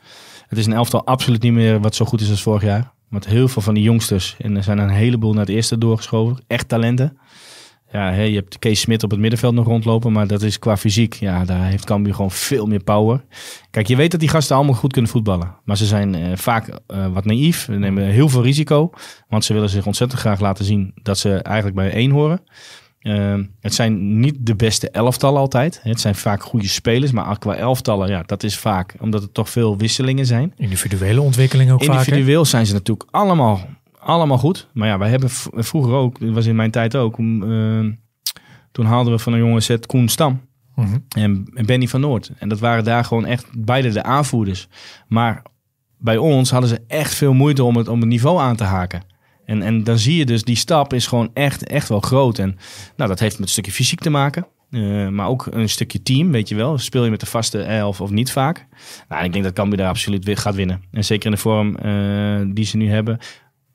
Het is een elftal absoluut niet meer wat zo goed is als vorig jaar. Met heel veel van die jongsters. En er zijn een heleboel naar het eerste doorgeschoven. Echt talenten. Ja, je hebt Kees Smit op het middenveld nog rondlopen. Maar dat is qua fysiek. Ja, daar heeft Cambuur gewoon veel meer power. Kijk, je weet dat die gasten allemaal goed kunnen voetballen. Maar ze zijn eh, vaak eh, wat naïef. Ze nemen heel veel risico. Want ze willen zich ontzettend graag laten zien dat ze eigenlijk bij één horen. Ehm, het zijn niet de beste elftallen altijd. Het zijn vaak goede spelers, maar qua elftallen, ja, dat is vaak omdat er toch veel wisselingen zijn. Individuele ontwikkelingen ook Individueel zijn ze natuurlijk allemaal, allemaal goed. Maar ja, wij hebben vroeger ook, dat was in mijn tijd ook, ehm, toen haalden we van een jongen zet Koen Stam. Mhm. en, en Benny van Noord. En dat waren daar gewoon echt beide de aanvoerders. Maar bij ons hadden ze echt veel moeite om het, om het niveau aan te haken. En, en dan zie je dus, die stap is gewoon echt, echt wel groot. En nou, dat heeft met een stukje fysiek te maken. Eh, maar ook een stukje team, weet je wel. Speel je met de vaste elf of niet vaak? Nou, ik denk dat Cambuur daar absoluut weer gaat winnen. En zeker in de vorm eh, die ze nu hebben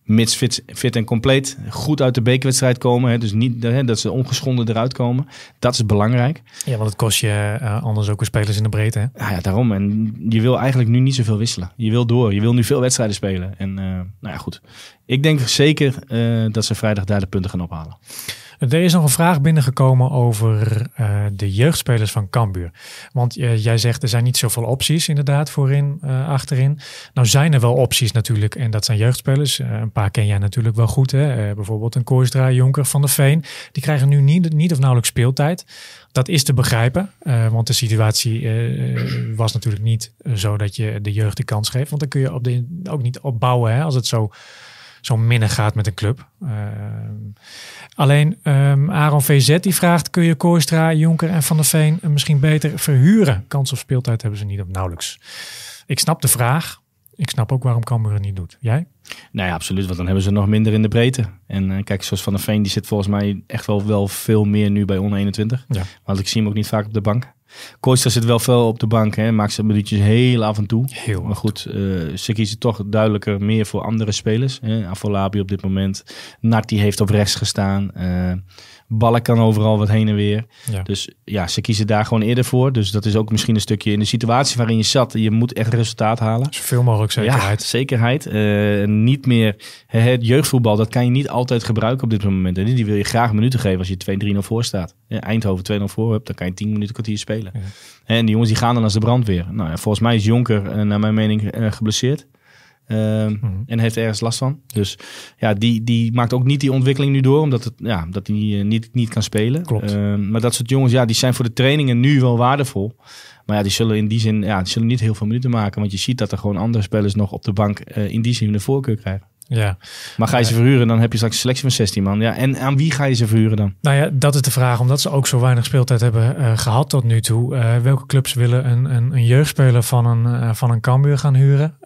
mits fit, fit, en compleet, goed uit de bekerwedstrijd komen. Hè, dus niet hè, dat ze ongeschonden eruit komen. Dat is belangrijk. Ja, want het kost je eh, anders ook een spelers in de breedte. Hè? Ah ja, daarom. En je wil eigenlijk nu niet zoveel wisselen. Je wil door. Je wil nu veel wedstrijden spelen. En eh, nou ja, goed. Ik denk zeker eh, dat ze vrijdag daar de punten gaan ophalen. Er is nog een vraag binnengekomen over eh, de jeugdspelers van Cambuur. Want eh, jij zegt er zijn niet zoveel opties inderdaad voorin, eh, achterin. Nou zijn er wel opties natuurlijk en dat zijn jeugdspelers. een paar ken jij natuurlijk wel goed. Hè? bijvoorbeeld een Kooisdra, Jonker, Van der Veen. Die krijgen nu niet, niet of nauwelijks speeltijd. Dat is te begrijpen, want de situatie was natuurlijk niet zo dat je de jeugd de kans geeft. Want dan kun je op de, ook niet opbouwen hè, als het zo zo minnen gaat met een club. Ehm, alleen um, Aaron VZ die vraagt, kun je Koistra, Jonker en Van der Veen misschien beter verhuren? Kans op speeltijd hebben ze niet op nauwelijks. Ik snap de vraag. Ik snap ook waarom Cambuur niet doet. Jij? Nou ja, absoluut. Want dan hebben ze nog minder in de breedte. En eh, kijk, zoals Van der Veen, die zit volgens mij echt wel, wel veel meer nu bij on 21. Ja. Want ik zie hem ook niet vaak op de bank. Koester zit wel veel op de bank. Hè. Maakt ze minuutjes heel af en toe. Heel maar goed, eh, ze kiezen toch duidelijker meer voor andere spelers. Hè. Afolabi op dit moment. Nart heeft op rechts gestaan. Eh, ballen kan overal wat heen en weer. Dus ja, ze kiezen daar gewoon eerder voor. Dus dat is ook misschien een stukje in de situatie waarin je zat. Je moet echt resultaat halen. Zoveel mogelijk zekerheid. zekerheid. Eh, niet meer het jeugdvoetbal, dat kan je niet altijd gebruiken op dit moment. En die wil je graag minuten geven als je 2-3-0 voor staat. Eindhoven 2-0 voor hebt, dan kan je 10 minuten kwartier spelen. En die jongens die gaan dan als de weer. Nou, volgens mij is Jonker, eh, naar mijn mening, eh, geblesseerd. Ehm, mhm. En heeft ergens last van. Dus ja, die, die maakt ook niet die ontwikkeling nu door, omdat het, ja, dat hij eh, niet, niet kan spelen. Klopt. Ehm, maar dat soort jongens, ja, die zijn voor de trainingen nu wel waardevol. Maar ja, die zullen in die zin ja, die zullen niet heel veel minuten maken. Want je ziet dat er gewoon andere spelers nog op de bank eh, in die zin de voorkeur krijgen. Ja. Maar ga je ze verhuren, dan heb je straks een selectie van 16 man. Ja, en aan wie ga je ze verhuren dan? Nou ja, dat is de vraag. Omdat ze ook zo weinig speeltijd hebben eh, gehad tot nu toe. Eh, welke clubs willen een, een, een jeugdspeler van een, uh, van een Cambuur gaan huren?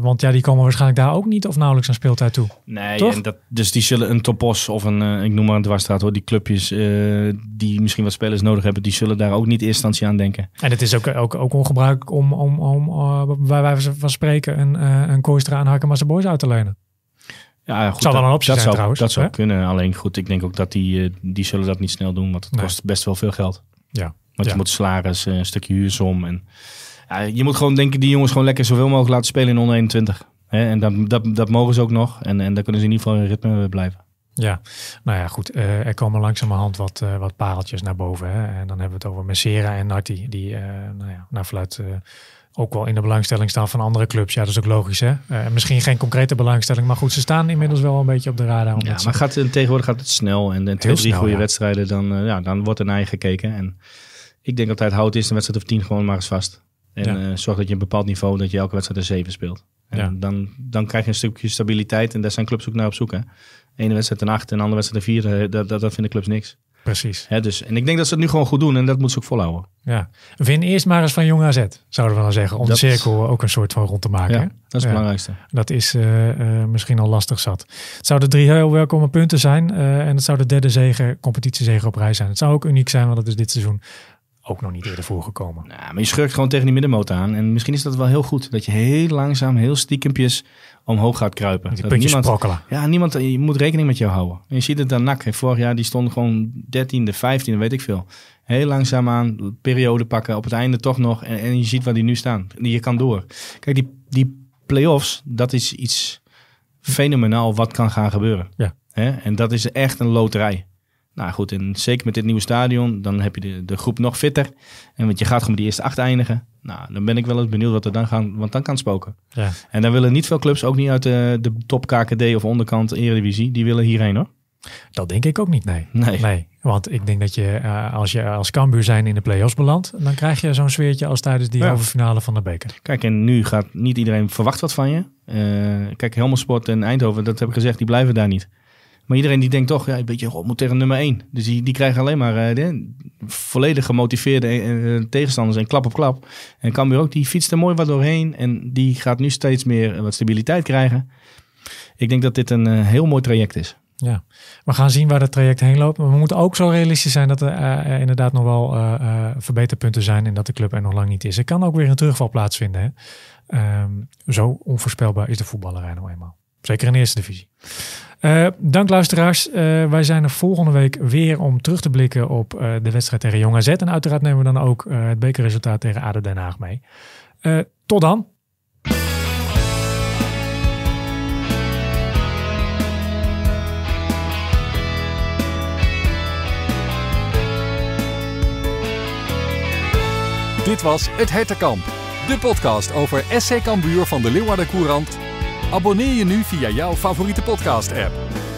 want ja, die komen waarschijnlijk daar ook niet of nauwelijks aan speeltijd toe. Nee, En dat, dus die zullen een Topos of een, ik noem maar een dwarsstraat hoor. Die clubjes die misschien wat spelers nodig hebben, die zullen daar ook niet in instantie aan denken. En het is ook, ook, ook ongebruikelijk om, om, om bij wijze van spreken, een, een kooister aan maar boys uit te lenen. Ja, goed, zou wel een optie dat zijn zou, trouwens. Dat zou kunnen. Alleen goed, ik denk ook dat die, eh, die zullen dat niet snel doen. Want het kost best wel veel geld. Ja. Want je moet salaris, eh, een stukje huursom. En, je moet gewoon denken, die jongens gewoon lekker zoveel mogelijk laten spelen in onder 21. en dat, dat, dat mogen ze ook nog. En, en dan kunnen ze in ieder geval in ritme eh, blijven. Ja, nou ja, goed. er komen langzamerhand wat, uh, wat pareltjes naar boven. Hè? En dan hebben we het over Messera en Nati. die nou ja, naar verluid ook wel in de belangstelling staan van andere clubs. Ja, dat is ook logisch, hè? Uh, misschien geen concrete belangstelling, maar goed, ze staan inmiddels wel een beetje op de radar. Ja, maar tegenwoordig gaat het snel. En, en twee, drie goede wedstrijden, dan, eh, ja, dan wordt er naar je gekeken. En ik denk altijd, houdt is een wedstrijd of tien gewoon maar eens vast. En eh, zorg dat je een bepaald niveau, dat je elke wedstrijd een zeven speelt. En ja. dan, dan krijg je een stukje stabiliteit en daar zijn clubs ook naar op zoek, hè? Ene wedstrijd een acht en andere wedstrijd een vier, dat, dat, dat vinden clubs niks. Precies. dus, en ik denk dat ze het nu gewoon goed doen en dat moeten ze ook volhouden. Ja. Win eerst maar eens van Jong AZ, zouden we dan zeggen. Om de cirkel ook een soort van rond te maken. dat is het belangrijkste. Dat is eh, eh, misschien al lastig zat. Het zouden drie heel welkome punten zijn. Eh, en het zou de derde zegen, competitiezegen op rij zijn. Het zou ook uniek zijn, want dat is dit seizoen ook nog niet eerder voorgekomen. Nou, maar je schurkt gewoon tegen die middenmoot aan. En misschien is dat wel heel goed. Dat je heel langzaam, heel stiekempjes omhoog gaat kruipen. niemand, sprokkelen. Ja, niemand, je moet rekening met jou houden. En je ziet het dan nak. Vorig jaar die stonden gewoon 13e, 15e, weet ik veel. Heel langzaamaan, periode pakken, op het einde toch nog. En, en je ziet waar die nu staan. Je kan door. Kijk, die, die play-offs, dat is iets fenomenaal wat kan gaan gebeuren. Ja. En dat is echt een loterij. Nou goed, en zeker met dit nieuwe stadion, dan heb je de, de groep nog fitter. En want je gaat gewoon die eerste acht eindigen. Nou, dan ben ik wel eens benieuwd wat er dan gaan, want dan kan spoken. Ja. En dan willen niet veel clubs, ook niet uit de, de top KKD of onderkant Eredivisie, die willen hierheen hoor. Dat denk ik ook niet, nee. Nee. Want ik denk dat je, eh, als je als Cambuur zijn in de play-offs belandt, dan krijg je zo'n sfeertje als tijdens die halve finale van de beker. Kijk, en nu gaat niet iedereen verwacht wat van je. Uh, kijk, Sport en Eindhoven, dat heb ik gezegd, die blijven daar niet. Maar iedereen die denkt toch, ja, een beetje rot moet tegen nummer 1. Dus die, die krijgen alleen maar eh, volledig gemotiveerde eh, eh, tegenstanders en klap op klap. En Cambuur ook, die fietst er mooi wat doorheen. En die gaat nu steeds meer wat stabiliteit krijgen. Ik denk dat dit een heel mooi traject is. Ja, we gaan zien waar dat traject heen loopt. Maar we moeten ook zo realistisch zijn dat er inderdaad nog wel verbeterpunten zijn en dat de club er nog lang niet is. Er kan ook weer een terugval plaatsvinden. Hè? Ehm, zo onvoorspelbaar is de voetballerij nou eenmaal. Zeker in de eerste divisie. Eh, dank luisteraars. Eh, wij zijn er volgende week weer om terug te blikken op eh, de wedstrijd tegen Jong AZ. En uiteraard nemen we dan ook het bekerresultaat tegen ADO Den Haag mee. tot dan. Dit was Het Hertenkamp, de podcast over SC Cambuur van de Leeuwarden Courant Abonneer je nu via jouw favoriete podcast-app.